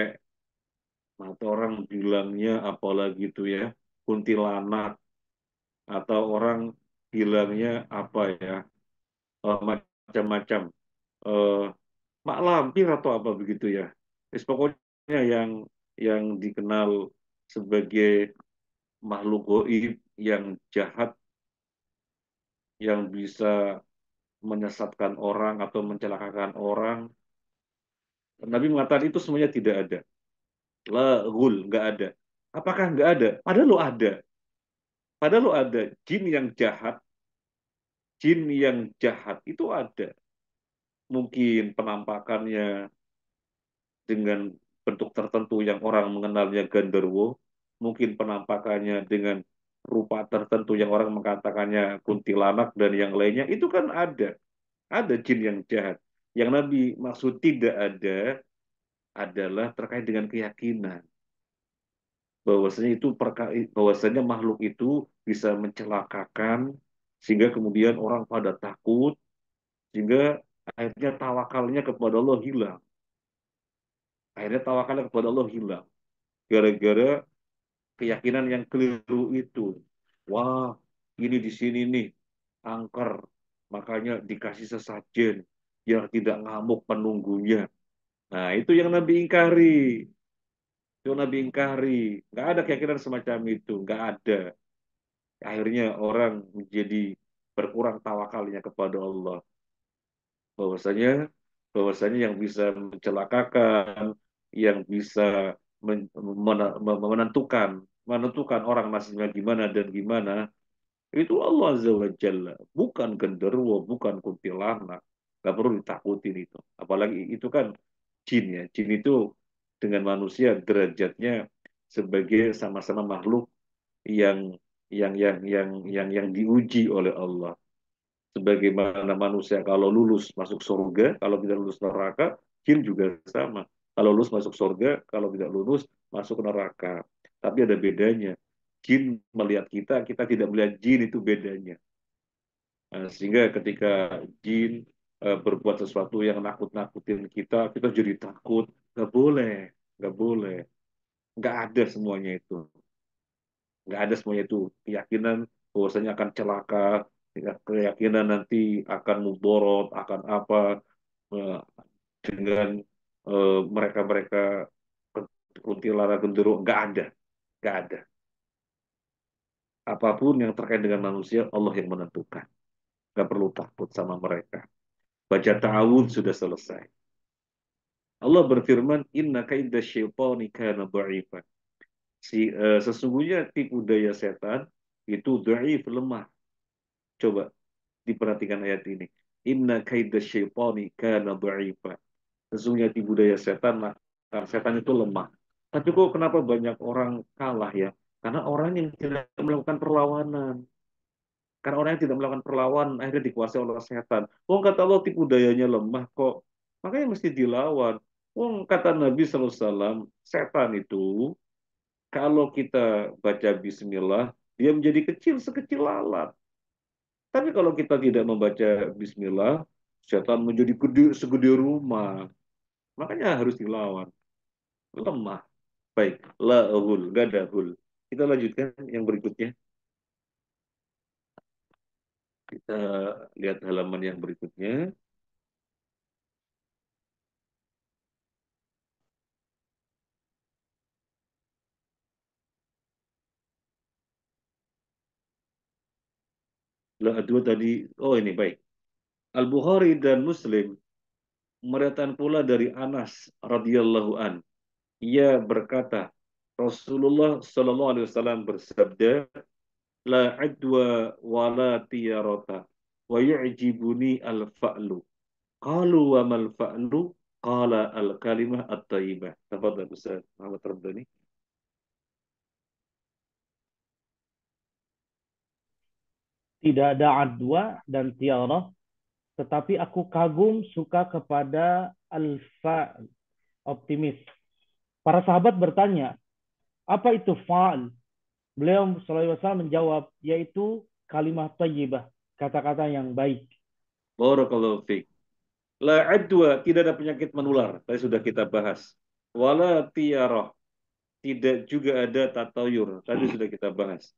atau orang bilangnya apalagi itu ya kuntilanak atau orang hilangnya apa ya eh, macam-macam uh, mak lampir atau apa begitu ya. Es pokoknya yang yang dikenal sebagai makhluk goib yang jahat yang bisa menyesatkan orang atau mencelakakan orang. Nabi mengatakan itu semuanya tidak ada. La gul, nggak ada. Apakah nggak ada? Padahal lo ada. Padahal lo ada jin yang jahat, jin yang jahat itu ada. Mungkin penampakannya dengan bentuk tertentu yang orang mengenalnya genderwo, mungkin penampakannya dengan rupa tertentu yang orang mengatakannya kuntilanak dan yang lainnya, itu kan ada. Ada jin yang jahat. Yang Nabi maksud tidak ada adalah terkait dengan keyakinan bahwasanya itu perka bahwasanya makhluk itu bisa mencelakakan sehingga kemudian orang pada takut sehingga akhirnya tawakalnya kepada Allah hilang akhirnya tawakalnya kepada Allah hilang gara-gara keyakinan yang keliru itu wah ini di sini nih angker makanya dikasih sesajen yang tidak ngamuk penunggunya nah itu yang Nabi ingkari Nabi bingkari. Nggak ada keyakinan semacam itu. Nggak ada. Akhirnya orang menjadi berkurang tawakalnya kepada Allah. Bahwasanya bahwasanya yang bisa mencelakakan, yang bisa men, men, menentukan menentukan orang nasibnya gimana dan gimana itu Allah Azza wa Jalla bukan genderuwo bukan kuntilanak nggak perlu ditakutin itu apalagi itu kan jin ya jin itu dengan manusia derajatnya sebagai sama-sama makhluk yang yang yang yang yang yang diuji oleh Allah. Sebagaimana manusia kalau lulus masuk surga, kalau tidak lulus neraka, jin juga sama. Kalau lulus masuk surga, kalau tidak lulus masuk neraka. Tapi ada bedanya. Jin melihat kita, kita tidak melihat jin itu bedanya. Nah, sehingga ketika jin Eh, berbuat sesuatu yang nakut-nakutin kita, kita jadi takut. Gak boleh, gak boleh. Gak ada semuanya itu. Gak ada semuanya itu. Keyakinan bahwasanya akan celaka, ya, keyakinan nanti akan muborot, akan apa, eh, dengan eh, mereka-mereka kuntilanak gendero, gak ada. Gak ada. Apapun yang terkait dengan manusia, Allah yang menentukan. Gak perlu takut sama mereka Baca ta'awud sudah selesai. Allah berfirman, Inna kaidah syaitani kana da'ifan. Si, uh, sesungguhnya tipu daya setan itu da'if, lemah. Coba diperhatikan ayat ini. Inna kaida syaitani kana da'ifan. Sesungguhnya tipu daya setan, nah, setan itu lemah. Tapi kok kenapa banyak orang kalah ya? Karena orang yang tidak melakukan perlawanan. Karena orang yang tidak melakukan perlawanan akhirnya dikuasai oleh setan. Wong kata Allah tipu dayanya lemah kok. Makanya mesti dilawan. Wong kata Nabi SAW, setan itu kalau kita baca bismillah, dia menjadi kecil sekecil lalat. Tapi kalau kita tidak membaca bismillah, setan menjadi gede segede rumah. Makanya harus dilawan. Lemah. Baik, lahul, gadahul. Kita lanjutkan yang berikutnya. Kita lihat halaman yang berikutnya. lah dua tadi, oh ini baik. Al-Bukhari dan Muslim meriatan pula dari Anas radhiyallahu an. Ia berkata, Rasulullah shallallahu alaihi wasallam bersabda, la adwa wala la tiyarata wa yu'jibuni al-fa'lu. Qalu wa mal fa'lu? Qala al-kalimah at-tayyibah. Tafadhal Ustaz Muhammad Ramdhani. Tidak ada adwa dan tiara, tetapi aku kagum suka kepada al-fa'l, optimis. Para sahabat bertanya, apa itu fa'l? Beliau SAW menjawab, yaitu kalimat tayyibah, kata-kata yang baik. Barakallahu fiqh. La adwa, tidak ada penyakit menular. Tadi sudah kita bahas. Wala tiarah, tidak juga ada tatayur. Tadi sudah kita bahas.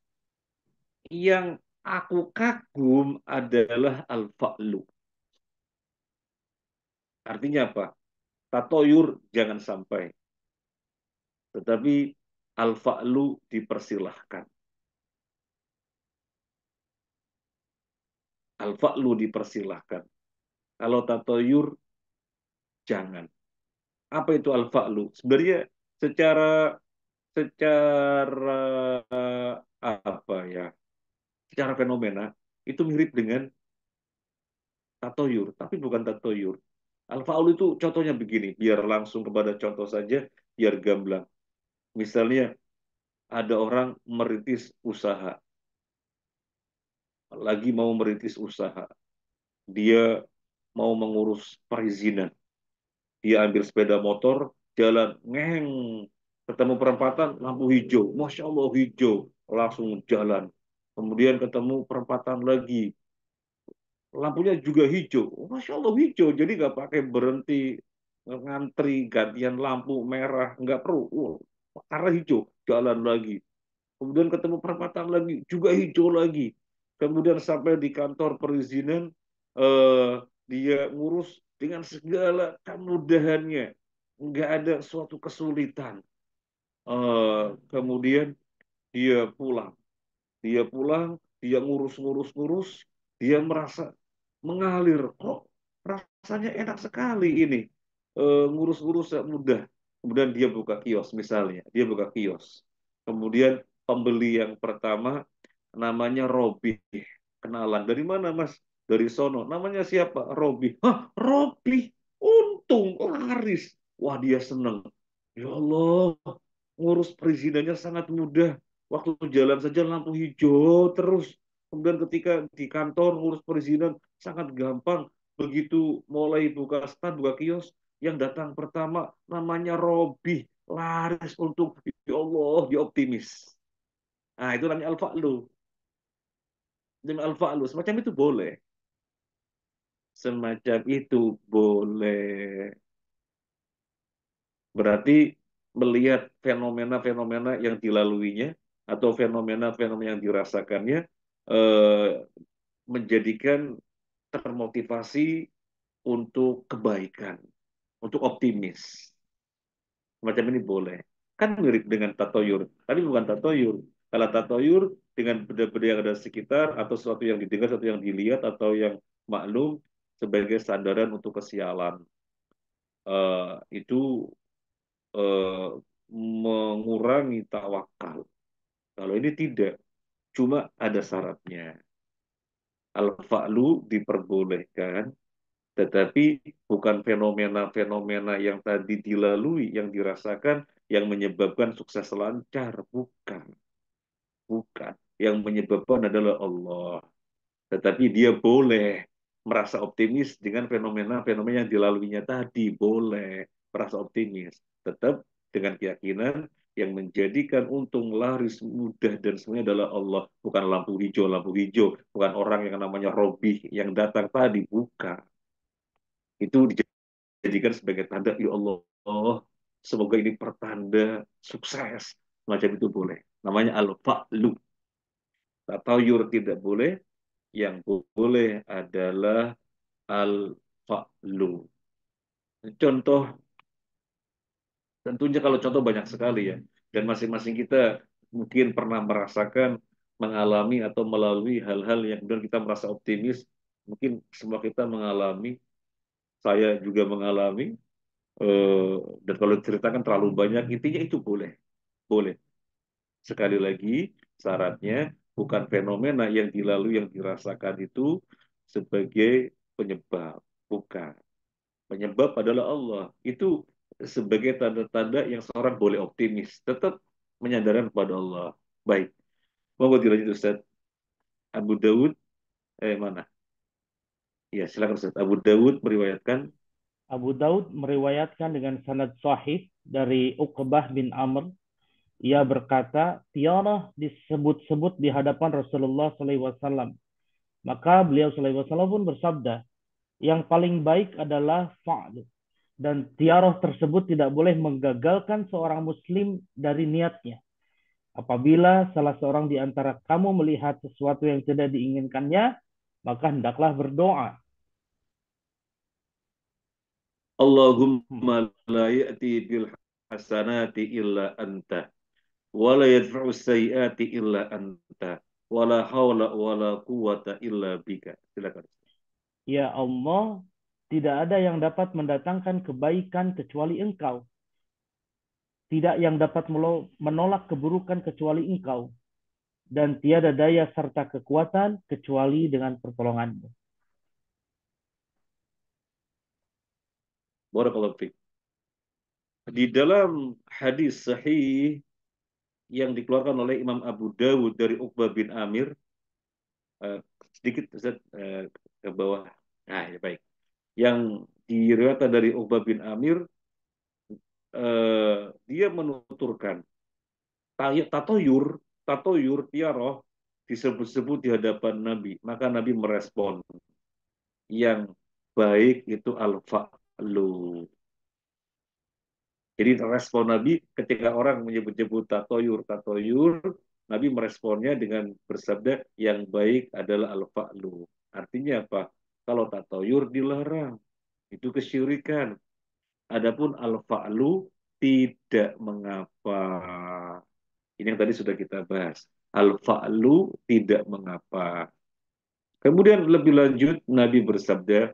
Yang aku kagum adalah al-fa'lu. Artinya apa? Tatoyur jangan sampai. Tetapi al-fa'lu dipersilahkan. Al-fa'lu dipersilahkan. Kalau tatoyur, jangan. Apa itu al-fa'lu? Sebenarnya secara secara apa ya? Secara fenomena itu mirip dengan tatoyur, tapi bukan tatoyur. Al-fa'lu itu contohnya begini, biar langsung kepada contoh saja, biar gamblang Misalnya ada orang merintis usaha. Lagi mau merintis usaha. Dia mau mengurus perizinan. Dia ambil sepeda motor, jalan ngeng, ketemu perempatan, lampu hijau. Masya Allah hijau, langsung jalan. Kemudian ketemu perempatan lagi, lampunya juga hijau. Masya Allah hijau, jadi nggak pakai berhenti ngantri gantian lampu merah, nggak perlu arah hijau, jalan lagi. Kemudian ketemu perempatan lagi, juga hijau lagi. Kemudian sampai di kantor perizinan, eh, dia ngurus dengan segala kemudahannya. Nggak ada suatu kesulitan. Eh, kemudian dia pulang. Dia pulang, dia ngurus-ngurus-ngurus, dia merasa mengalir. Kok rasanya enak sekali ini. Ngurus-ngurus eh, mudah kemudian dia buka kios misalnya, dia buka kios. Kemudian pembeli yang pertama namanya Robi. Kenalan dari mana Mas? Dari sono. Namanya siapa? Robi. Hah, Robi. Untung laris. Wah, dia seneng. Ya Allah, ngurus perizinannya sangat mudah. Waktu jalan saja lampu hijau terus. Kemudian ketika di kantor ngurus perizinan sangat gampang. Begitu mulai buka stand, buka kios, yang datang pertama namanya Robi laris untuk ya Allah dia optimis nah itu namanya al-fa'lu dengan al-fa'lu semacam itu boleh semacam itu boleh berarti melihat fenomena-fenomena yang dilaluinya atau fenomena-fenomena yang dirasakannya eh, menjadikan termotivasi untuk kebaikan untuk optimis. Macam ini boleh. Kan mirip dengan tatoyur, tapi bukan tatoyur. Kalau tatoyur dengan benda-benda yang ada di sekitar atau sesuatu yang didengar, sesuatu yang dilihat atau yang maklum sebagai sandaran untuk kesialan. Uh, itu uh, mengurangi tawakal. Kalau ini tidak, cuma ada syaratnya. Al-fa'lu diperbolehkan tetapi bukan fenomena-fenomena yang tadi dilalui, yang dirasakan, yang menyebabkan sukses lancar, bukan. Bukan. Yang menyebabkan adalah Allah. Tetapi dia boleh merasa optimis dengan fenomena-fenomena yang dilaluinya tadi, boleh merasa optimis. Tetap dengan keyakinan yang menjadikan untung laris mudah dan semuanya adalah Allah bukan lampu hijau lampu hijau bukan orang yang namanya Robi yang datang tadi bukan itu dijadikan sebagai tanda ya Allah oh, semoga ini pertanda sukses macam itu boleh namanya al fa'lu yur tidak boleh yang boleh adalah al fa'lu contoh tentunya kalau contoh banyak sekali ya dan masing-masing kita mungkin pernah merasakan mengalami atau melalui hal-hal yang kemudian kita merasa optimis mungkin semua kita mengalami saya juga mengalami eh, dan kalau ceritakan terlalu banyak intinya itu boleh boleh sekali lagi syaratnya bukan fenomena yang dilalui yang dirasakan itu sebagai penyebab bukan penyebab adalah Allah itu sebagai tanda-tanda yang seorang boleh optimis tetap menyadarkan kepada Allah baik monggo dilanjut Ustaz Abu Daud eh mana Ya, silakan Ustaz. Abu Dawud meriwayatkan. Abu Daud meriwayatkan dengan sanad sahih dari Uqbah bin Amr. Ia berkata, tiara disebut-sebut di hadapan Rasulullah SAW. Maka beliau SAW pun bersabda, yang paling baik adalah fa'l. Dan tiaroh tersebut tidak boleh menggagalkan seorang muslim dari niatnya. Apabila salah seorang di antara kamu melihat sesuatu yang tidak diinginkannya, maka hendaklah berdoa Allahumma la ya'ti bil hasanati illa anta wa la yadfa'u sayyati illa anta wa la hawla wa la quwata illa bika. Silakan. Ya Allah, tidak ada yang dapat mendatangkan kebaikan kecuali Engkau. Tidak yang dapat menolak keburukan kecuali Engkau. Dan tiada daya serta kekuatan kecuali dengan pertolonganmu. Barakallahu Di dalam hadis sahih yang dikeluarkan oleh Imam Abu Dawud dari Uqbah bin Amir uh, sedikit uh, ke bawah. Nah, ya baik. Yang diriwayatkan dari Uqbah bin Amir uh, dia menuturkan tatoyur tatoyur tiaroh disebut-sebut di hadapan Nabi maka Nabi merespon yang baik itu alfa jadi respon Nabi ketika orang menyebut-nyebut tatoyur, tatoyur, Nabi meresponnya dengan bersabda yang baik adalah al-fa'lu. Artinya apa? Kalau tatoyur dilarang, itu kesyirikan. Adapun al-fa'lu tidak mengapa. Ini yang tadi sudah kita bahas. Al-fa'lu tidak mengapa. Kemudian lebih lanjut Nabi bersabda,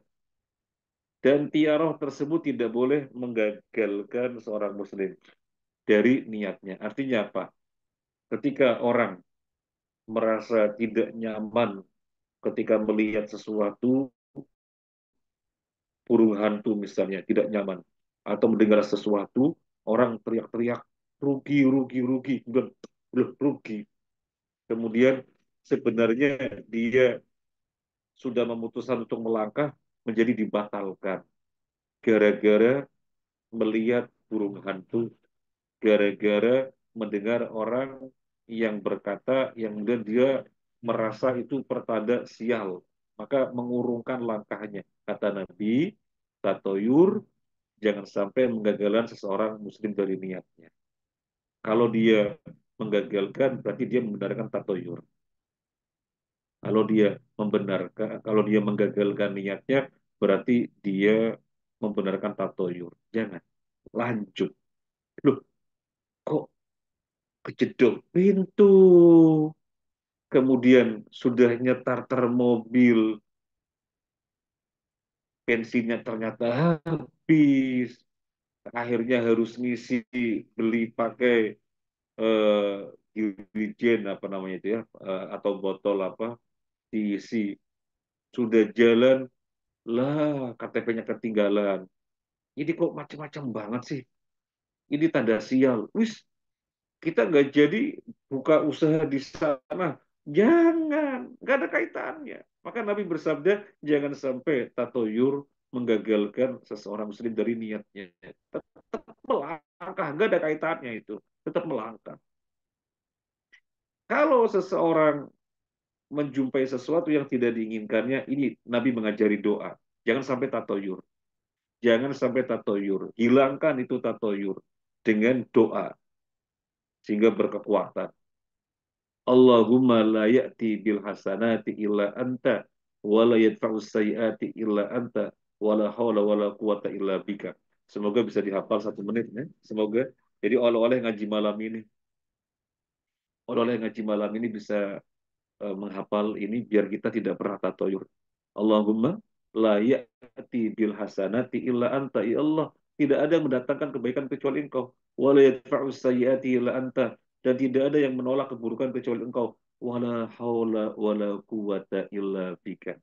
dan tiaroh tersebut tidak boleh menggagalkan seorang muslim dari niatnya. Artinya apa? Ketika orang merasa tidak nyaman ketika melihat sesuatu, burung hantu misalnya, tidak nyaman. Atau mendengar sesuatu, orang teriak-teriak, rugi, rugi, rugi. Kemudian, rugi. Kemudian sebenarnya dia sudah memutuskan untuk melangkah, menjadi dibatalkan gara-gara melihat burung hantu, gara-gara mendengar orang yang berkata yang kemudian dia merasa itu pertanda sial, maka mengurungkan langkahnya. Kata Nabi, tatoyur, jangan sampai menggagalkan seseorang muslim dari niatnya. Kalau dia menggagalkan, berarti dia membenarkan tatoyur. Kalau dia membenarkan, kalau dia menggagalkan niatnya, berarti dia membenarkan tatoyur. Jangan. Lanjut. Loh, kok kejedok pintu? Kemudian sudah nyetar mobil, bensinnya ternyata habis. Akhirnya harus ngisi beli pakai uh, eh, dirijen apa namanya itu ya uh, atau botol apa diisi sudah jalan lah KTP-nya ketinggalan ini kok macam-macam banget sih ini tanda sial wis kita nggak jadi buka usaha di sana jangan nggak ada kaitannya maka Nabi bersabda jangan sampai tatoyur menggagalkan seseorang muslim dari niatnya tetap melangkah nggak ada kaitannya itu tetap melangkah kalau seseorang menjumpai sesuatu yang tidak diinginkannya, ini Nabi mengajari doa. Jangan sampai tatoyur. Jangan sampai tatoyur. Hilangkan itu tatoyur dengan doa. Sehingga berkekuatan. Allahumma la ya'ti bil hasanati illa anta wa la yadfa'u sayyati illa anta wa la hawla wa la quwata illa bika. Semoga bisa dihafal satu menit. Ya. Semoga. Jadi oleh-oleh ngaji malam ini. Oleh-oleh ngaji malam ini bisa Eh, menghafal ini biar kita tidak pernah tatoyur. Allahumma la ya'ti bil hasanati illa anta ya Allah tidak ada yang mendatangkan kebaikan kecuali engkau wa la yadfa'u sayyiati illa anta dan tidak ada yang menolak keburukan kecuali engkau Wa wala haula la quwata illa bika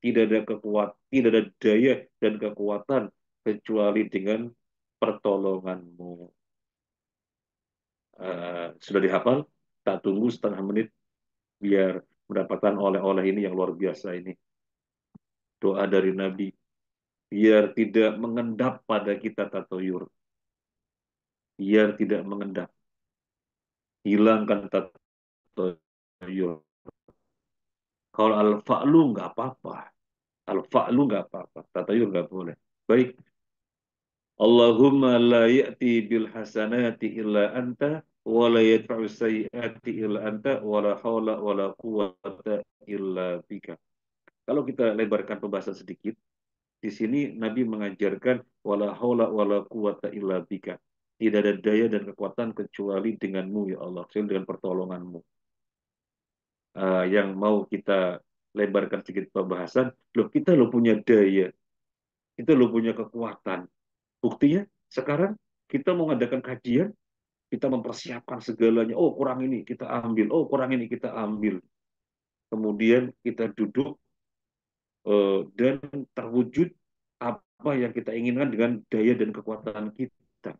tidak ada kekuatan, tidak ada daya dan kekuatan kecuali dengan pertolonganmu uh, sudah dihafal tak tunggu setengah menit biar mendapatkan oleh-oleh ini yang luar biasa ini. Doa dari Nabi biar tidak mengendap pada kita tatoyur. Biar tidak mengendap. Hilangkan tatoyur. Kalau al-fa'lu nggak apa-apa. Al-fa'lu nggak apa-apa. tatoyur nggak boleh. Baik. Allahumma la ya'ti bil hasanati illa anta wala yadfa'u sayyi'ati illa anta wala wala quwwata illa bika. Kalau kita lebarkan pembahasan sedikit, di sini Nabi mengajarkan wala haula wala quwwata illa bika. Tidak ada daya dan kekuatan kecuali denganmu ya Allah, kecuali dengan pertolonganmu. Uh, yang mau kita lebarkan sedikit pembahasan, loh kita lo punya daya, kita lo punya kekuatan. Buktinya sekarang kita mau mengadakan kajian, kita mempersiapkan segalanya. Oh, kurang ini kita ambil. Oh, kurang ini kita ambil. Kemudian kita duduk eh, dan terwujud apa yang kita inginkan dengan daya dan kekuatan kita.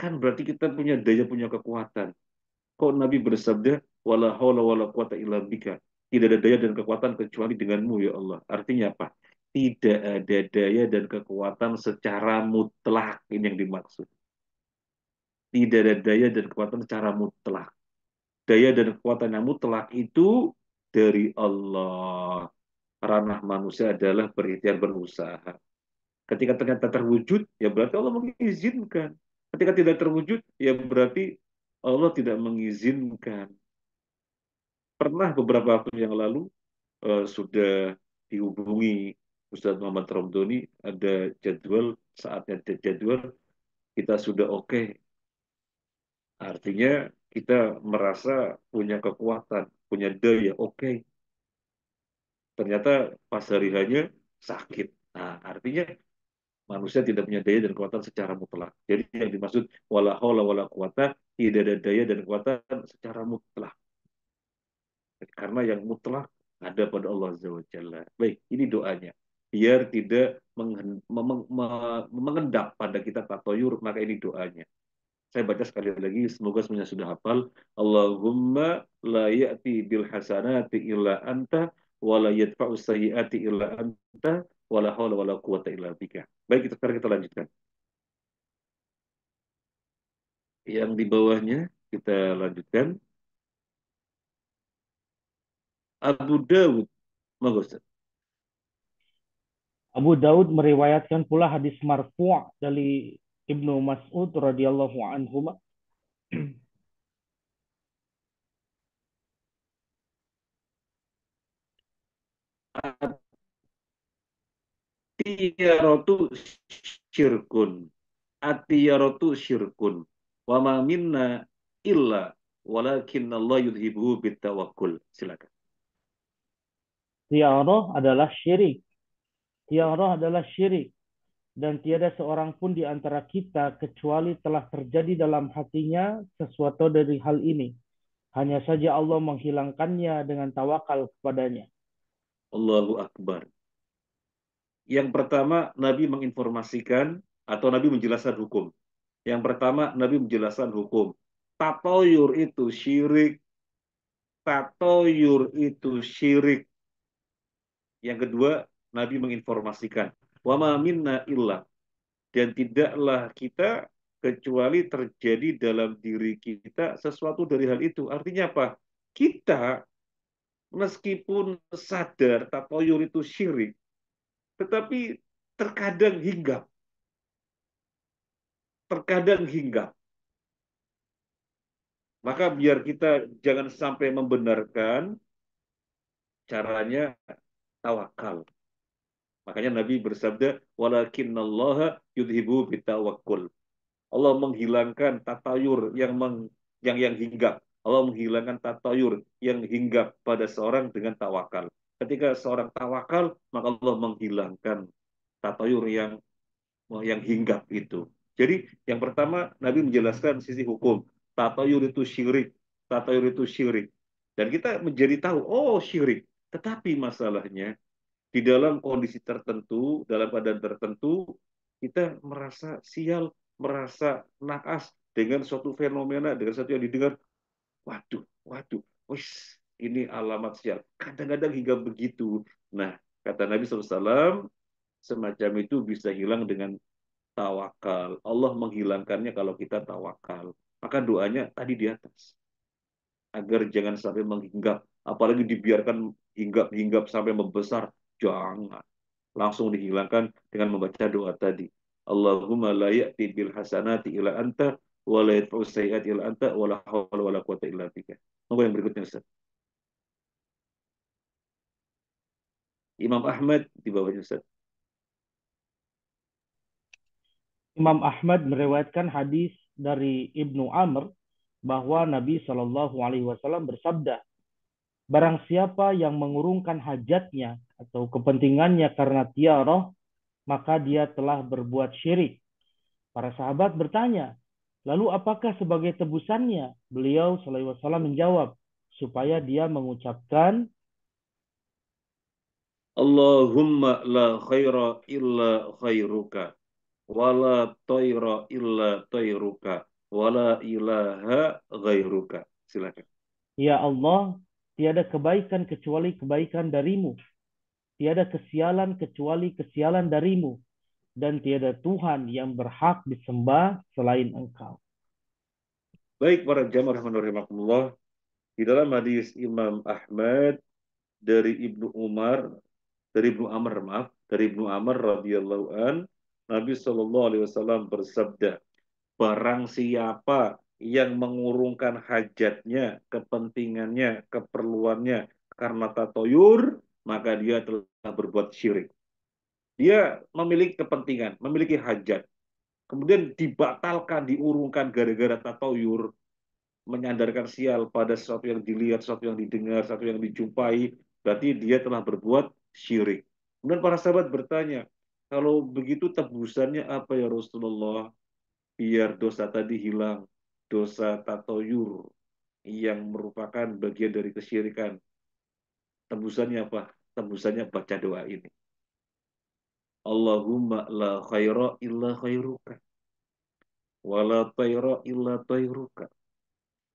Kan berarti kita punya daya, punya kekuatan. Kok Nabi bersabda, wala hawla wala quwata illa bika. Tidak ada daya dan kekuatan kecuali denganmu ya Allah. Artinya apa? Tidak ada daya dan kekuatan secara mutlak ini yang dimaksud. Tidak ada daya dan kekuatan secara mutlak. Daya dan kekuatan yang mutlak itu dari Allah. Ranah manusia adalah berikhtiar berusaha. Ketika ternyata terwujud, ya berarti Allah mengizinkan. Ketika tidak terwujud, ya berarti Allah tidak mengizinkan. Pernah beberapa waktu yang lalu uh, sudah dihubungi Ustadz Muhammad Romdoni ada jadwal saatnya ada jadwal kita sudah oke okay, Artinya kita merasa punya kekuatan, punya daya, oke. Okay. Ternyata pas hari hanya sakit. Nah, artinya manusia tidak punya daya dan kekuatan secara mutlak. Jadi yang dimaksud wala hola wala tidak ada daya dan kekuatan secara mutlak. Karena yang mutlak ada pada Allah Azza Baik, ini doanya. Biar tidak mengendap pada kita tatoyur, maka ini doanya. Saya baca sekali lagi, semoga semuanya sudah hafal. Allahumma la ya'ti bil hasanati illa anta wa la yadfa'u sayyiati illa anta wa la hawla wa la quwata illa bika. Baik, kita sekarang kita lanjutkan. Yang di bawahnya kita lanjutkan. Abu Dawud. Bagus. Abu Daud meriwayatkan pula hadis marfu' dari Ibnu Mas'ud radhiyallahu anhu Atiyaratu syirkun Atiyaratu syirkun Wa ma minna illa Walakin Allah yudhibu bitawakul Silakan Tiaroh adalah syirik Tiaroh adalah syirik dan tiada seorang pun di antara kita kecuali telah terjadi dalam hatinya sesuatu dari hal ini. Hanya saja Allah menghilangkannya dengan tawakal kepadanya. Allahu Akbar. Yang pertama, Nabi menginformasikan atau Nabi menjelaskan hukum. Yang pertama, Nabi menjelaskan hukum. Tatoyur itu syirik. Tatoyur itu syirik. Yang kedua, Nabi menginformasikan wama minna illa dan tidaklah kita kecuali terjadi dalam diri kita sesuatu dari hal itu. Artinya apa? Kita meskipun sadar tatoyur itu syirik, tetapi terkadang hinggap. Terkadang hinggap. Maka biar kita jangan sampai membenarkan, caranya tawakal. Makanya Nabi bersabda, walakin Allah yudhibu Wakul Allah menghilangkan tatayur yang meng, yang yang hinggap. Allah menghilangkan tatayur yang hinggap pada seorang dengan tawakal. Ketika seorang tawakal, maka Allah menghilangkan tatayur yang yang hinggap itu. Jadi yang pertama Nabi menjelaskan sisi hukum. Tatayur itu syirik, tatayur itu syirik. Dan kita menjadi tahu, oh syirik. Tetapi masalahnya di dalam kondisi tertentu, dalam keadaan tertentu, kita merasa sial, merasa naas dengan suatu fenomena, dengan satu yang didengar, waduh, waduh, wis, ini alamat sial. Kadang-kadang hingga begitu. Nah, kata Nabi SAW, semacam itu bisa hilang dengan tawakal. Allah menghilangkannya kalau kita tawakal. Maka doanya tadi di atas. Agar jangan sampai menghinggap. Apalagi dibiarkan hinggap-hinggap sampai membesar Jangan. Langsung dihilangkan dengan membaca doa tadi. Allahumma la ya'ti bil hasanati ila anta wa la yadfa'u sayyiati ila anta wa la hawla wa la quwwata illa bika. Nomor yang berikutnya Ustaz. Imam Ahmad di bawahnya Ustaz. Imam Ahmad meriwayatkan hadis dari Ibnu Amr bahwa Nabi Shallallahu Alaihi Wasallam bersabda, Barang siapa yang mengurungkan hajatnya atau kepentingannya karena tiaroh, maka dia telah berbuat syirik. Para sahabat bertanya, lalu apakah sebagai tebusannya? Beliau saw menjawab, supaya dia mengucapkan Allahumma la khaira illa khairuka la tayra illa wa la ilaha ghairuka. Silakan. Ya Allah, tiada kebaikan kecuali kebaikan darimu tiada kesialan kecuali kesialan darimu, dan tiada Tuhan yang berhak disembah selain engkau. Baik para jamaah rahimahullah, di dalam hadis Imam Ahmad dari Ibnu Umar, dari Ibnu Amr maaf, dari Ibnu Amr radhiyallahu an, Nabi Shallallahu alaihi wasallam bersabda, barang siapa yang mengurungkan hajatnya, kepentingannya, keperluannya karena tatoyur, maka dia telah berbuat syirik. Dia memiliki kepentingan, memiliki hajat. Kemudian dibatalkan, diurungkan gara-gara tatoyur, menyandarkan sial pada sesuatu yang dilihat, sesuatu yang didengar, sesuatu yang dijumpai, berarti dia telah berbuat syirik. Kemudian para sahabat bertanya, kalau begitu tebusannya apa ya Rasulullah? Biar dosa tadi hilang, dosa tatoyur yang merupakan bagian dari kesyirikan. Tebusannya apa? tembusannya baca doa ini. Allahumma la khaira illa khairuka wa la tayra illa tayruka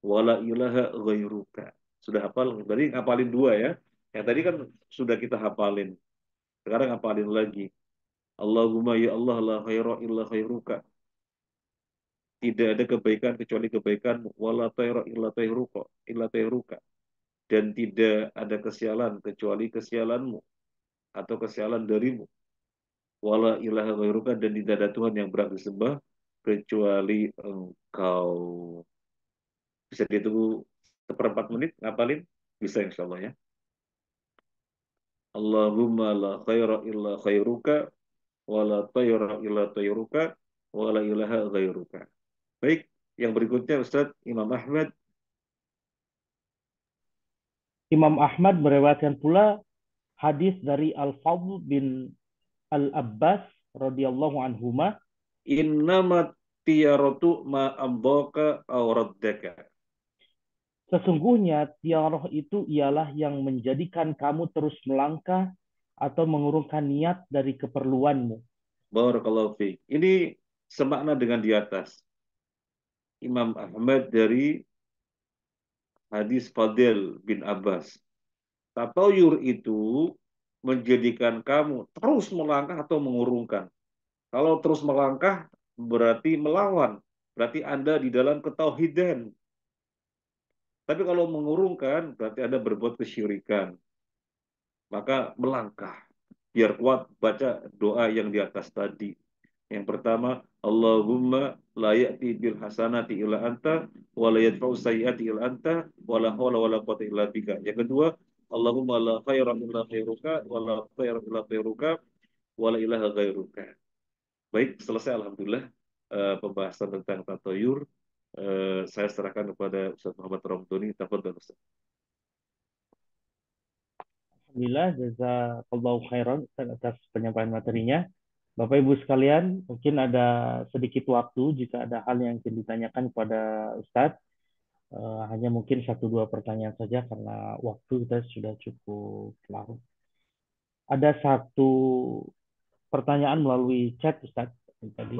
wa la ilaha ghairuka. Sudah hafal? Tadi ngapalin dua ya. Yang tadi kan sudah kita hafalin. Sekarang hafalin lagi. Allahumma ya Allah la khaira illa khairuka. Tidak ada kebaikan kecuali kebaikan la tayra illa tayruka. Illa tayruka dan tidak ada kesialan kecuali kesialanmu atau kesialan darimu. Wala ilaha ghairuka dan tidak ada Tuhan yang berhak disembah kecuali engkau. Bisa ditunggu seperempat menit ngapalin? Bisa insya Allah ya. Allahumma la khaira illa khairuka wa la tayra illa tayruka wa la ilaha ghairuka. Baik, yang berikutnya Ustaz Imam Ahmad Imam Ahmad merewatkan pula hadis dari Al-Fadl bin Al-Abbas radhiyallahu anhuma innamat tiyaratu ma amboka awraddaka Sesungguhnya tiaroh itu ialah yang menjadikan kamu terus melangkah atau mengurungkan niat dari keperluanmu. Barakallahu fi. Ini semakna dengan di atas. Imam Ahmad dari hadis Fadil bin Abbas. Tatoyur itu menjadikan kamu terus melangkah atau mengurungkan. Kalau terus melangkah berarti melawan, berarti Anda di dalam ketauhidan. Tapi kalau mengurungkan berarti Anda berbuat kesyirikan. Maka melangkah biar kuat baca doa yang di atas tadi. Yang pertama, Allahumma la ya'ti bil hasanati illa anta wa la yadfa'u sayyiati illa anta wa la hawla wa la quwwata illa bika. Yang kedua, Allahumma la khaira illa khairuka wa la khaira illa khairuka wa la ilaha ghairuka. Baik, selesai alhamdulillah uh, pembahasan tentang tatoyur. Uh, saya serahkan kepada Ustaz Muhammad Ramdoni, tafadhol Ustaz. Alhamdulillah jazakallahu khairan atas penyampaian materinya. Bapak Ibu sekalian, mungkin ada sedikit waktu jika ada hal yang ingin ditanyakan kepada Ustadz. Eh, hanya mungkin satu dua pertanyaan saja karena waktu kita sudah cukup larut. Ada satu pertanyaan melalui chat Ustadz. Tadi.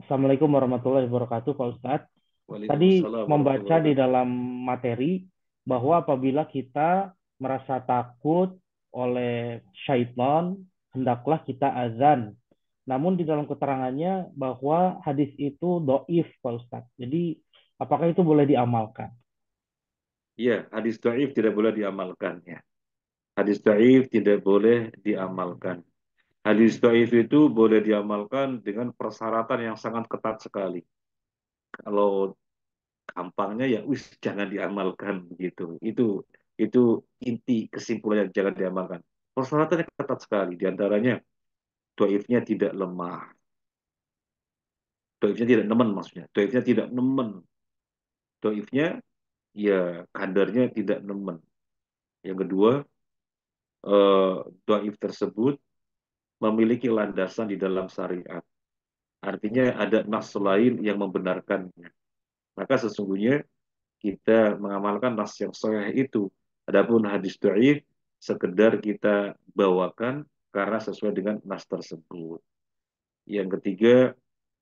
Assalamualaikum warahmatullahi wabarakatuh Pak Ustadz. Tadi membaca di dalam materi bahwa apabila kita merasa takut oleh syaitan hendaklah kita azan. Namun di dalam keterangannya bahwa hadis itu doif, Pak Ustadz. Jadi apakah itu boleh diamalkan? Iya, hadis doif tidak boleh diamalkan. Ya. Hadis doif tidak boleh diamalkan. Hadis doif itu boleh diamalkan dengan persyaratan yang sangat ketat sekali. Kalau gampangnya ya wis jangan diamalkan gitu. Itu itu inti kesimpulannya jangan diamalkan persyaratannya ketat sekali. Di antaranya, doifnya tidak lemah. Doifnya tidak nemen maksudnya. Doifnya tidak nemen. Doifnya, ya kadarnya tidak nemen. Yang kedua, eh, doif tersebut memiliki landasan di dalam syariat. Artinya ada nas lain yang membenarkannya. Maka sesungguhnya kita mengamalkan nas yang sahih itu. Adapun hadis doif sekedar kita bawakan karena sesuai dengan nas tersebut. Yang ketiga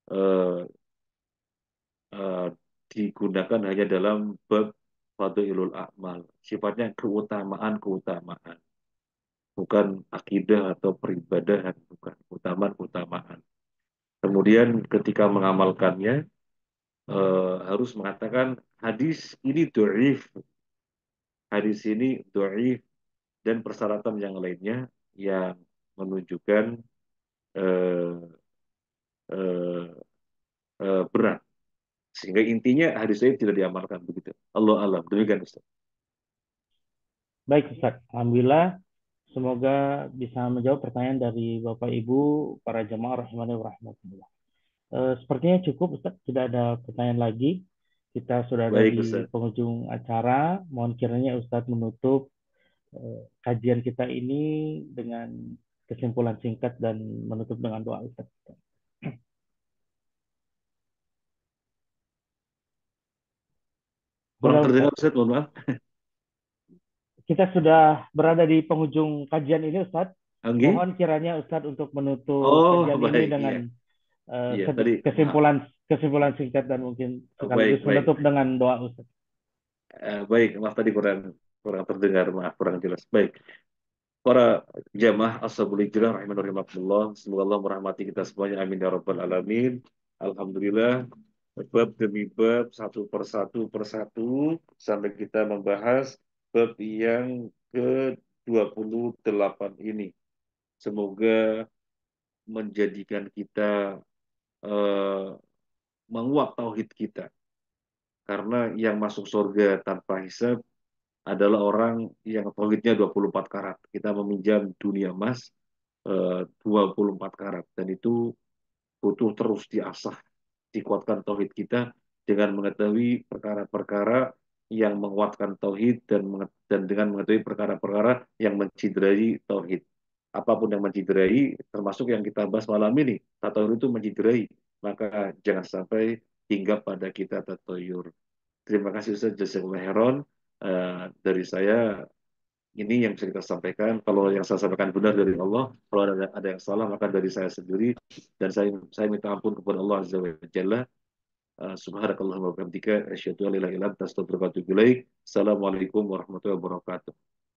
eh, eh, digunakan hanya dalam bab ilul akmal sifatnya keutamaan-keutamaan. Bukan akidah atau peribadahan, bukan keutamaan utamaan. Kemudian ketika mengamalkannya eh, harus mengatakan hadis ini doif, hadis ini doif dan persyaratan yang lainnya yang menunjukkan eh, eh, eh, berat. Sehingga intinya hadis ini tidak diamalkan begitu. Allah alam. Demikian Ustaz. Baik Ustaz. Alhamdulillah. Semoga bisa menjawab pertanyaan dari Bapak Ibu para jemaah rahimani wa rahmatullah. E, sepertinya cukup Ustaz, tidak ada pertanyaan lagi. Kita sudah Baik, ada di penghujung acara. Mohon kiranya Ustaz menutup Eh, kajian kita ini dengan kesimpulan singkat dan menutup dengan doa Ustaz. Kurang terdengar Ustaz, mohon Kita sudah berada di penghujung kajian ini Ustaz. Okay. Mohon kiranya Ustaz untuk menutup oh, kajian baik, ini dengan iya. Uh, tadi, kesimpulan kesimpulan singkat dan mungkin oh, sekaligus baik, menutup baik. dengan doa Ustaz. Uh, baik, maaf tadi kurang kurang terdengar maaf kurang jelas baik para jamaah ashabul hijrah wabarakatuh semoga Allah merahmati kita semuanya amin ya rabbal alamin alhamdulillah bab demi bab satu persatu persatu sampai kita membahas bab yang ke-28 ini semoga menjadikan kita uh, eh, menguak tauhid kita karena yang masuk surga tanpa hisab adalah orang yang puluh 24 karat. Kita meminjam dunia emas eh, 24 karat dan itu butuh terus diasah, dikuatkan tauhid kita dengan mengetahui perkara-perkara yang menguatkan tauhid dan dan dengan mengetahui perkara-perkara yang menciderai tauhid. Apapun yang menciderai, termasuk yang kita bahas malam ini, tatoyur itu menciderai, maka jangan sampai hingga pada kita tatoyur. Terima kasih Ustaz Joseph Heron. Eh, dari saya ini yang bisa kita sampaikan. Kalau yang saya sampaikan benar dari Allah, kalau ada, ada yang salah maka dari saya sendiri dan saya saya minta ampun kepada Allah Azza wa Jalla. Uh, Subhanakallahumma wa bihamdika asyhadu an la ilaha illa anta astaghfiruka wa atubu ilaik. Assalamualaikum warahmatullahi wabarakatuh.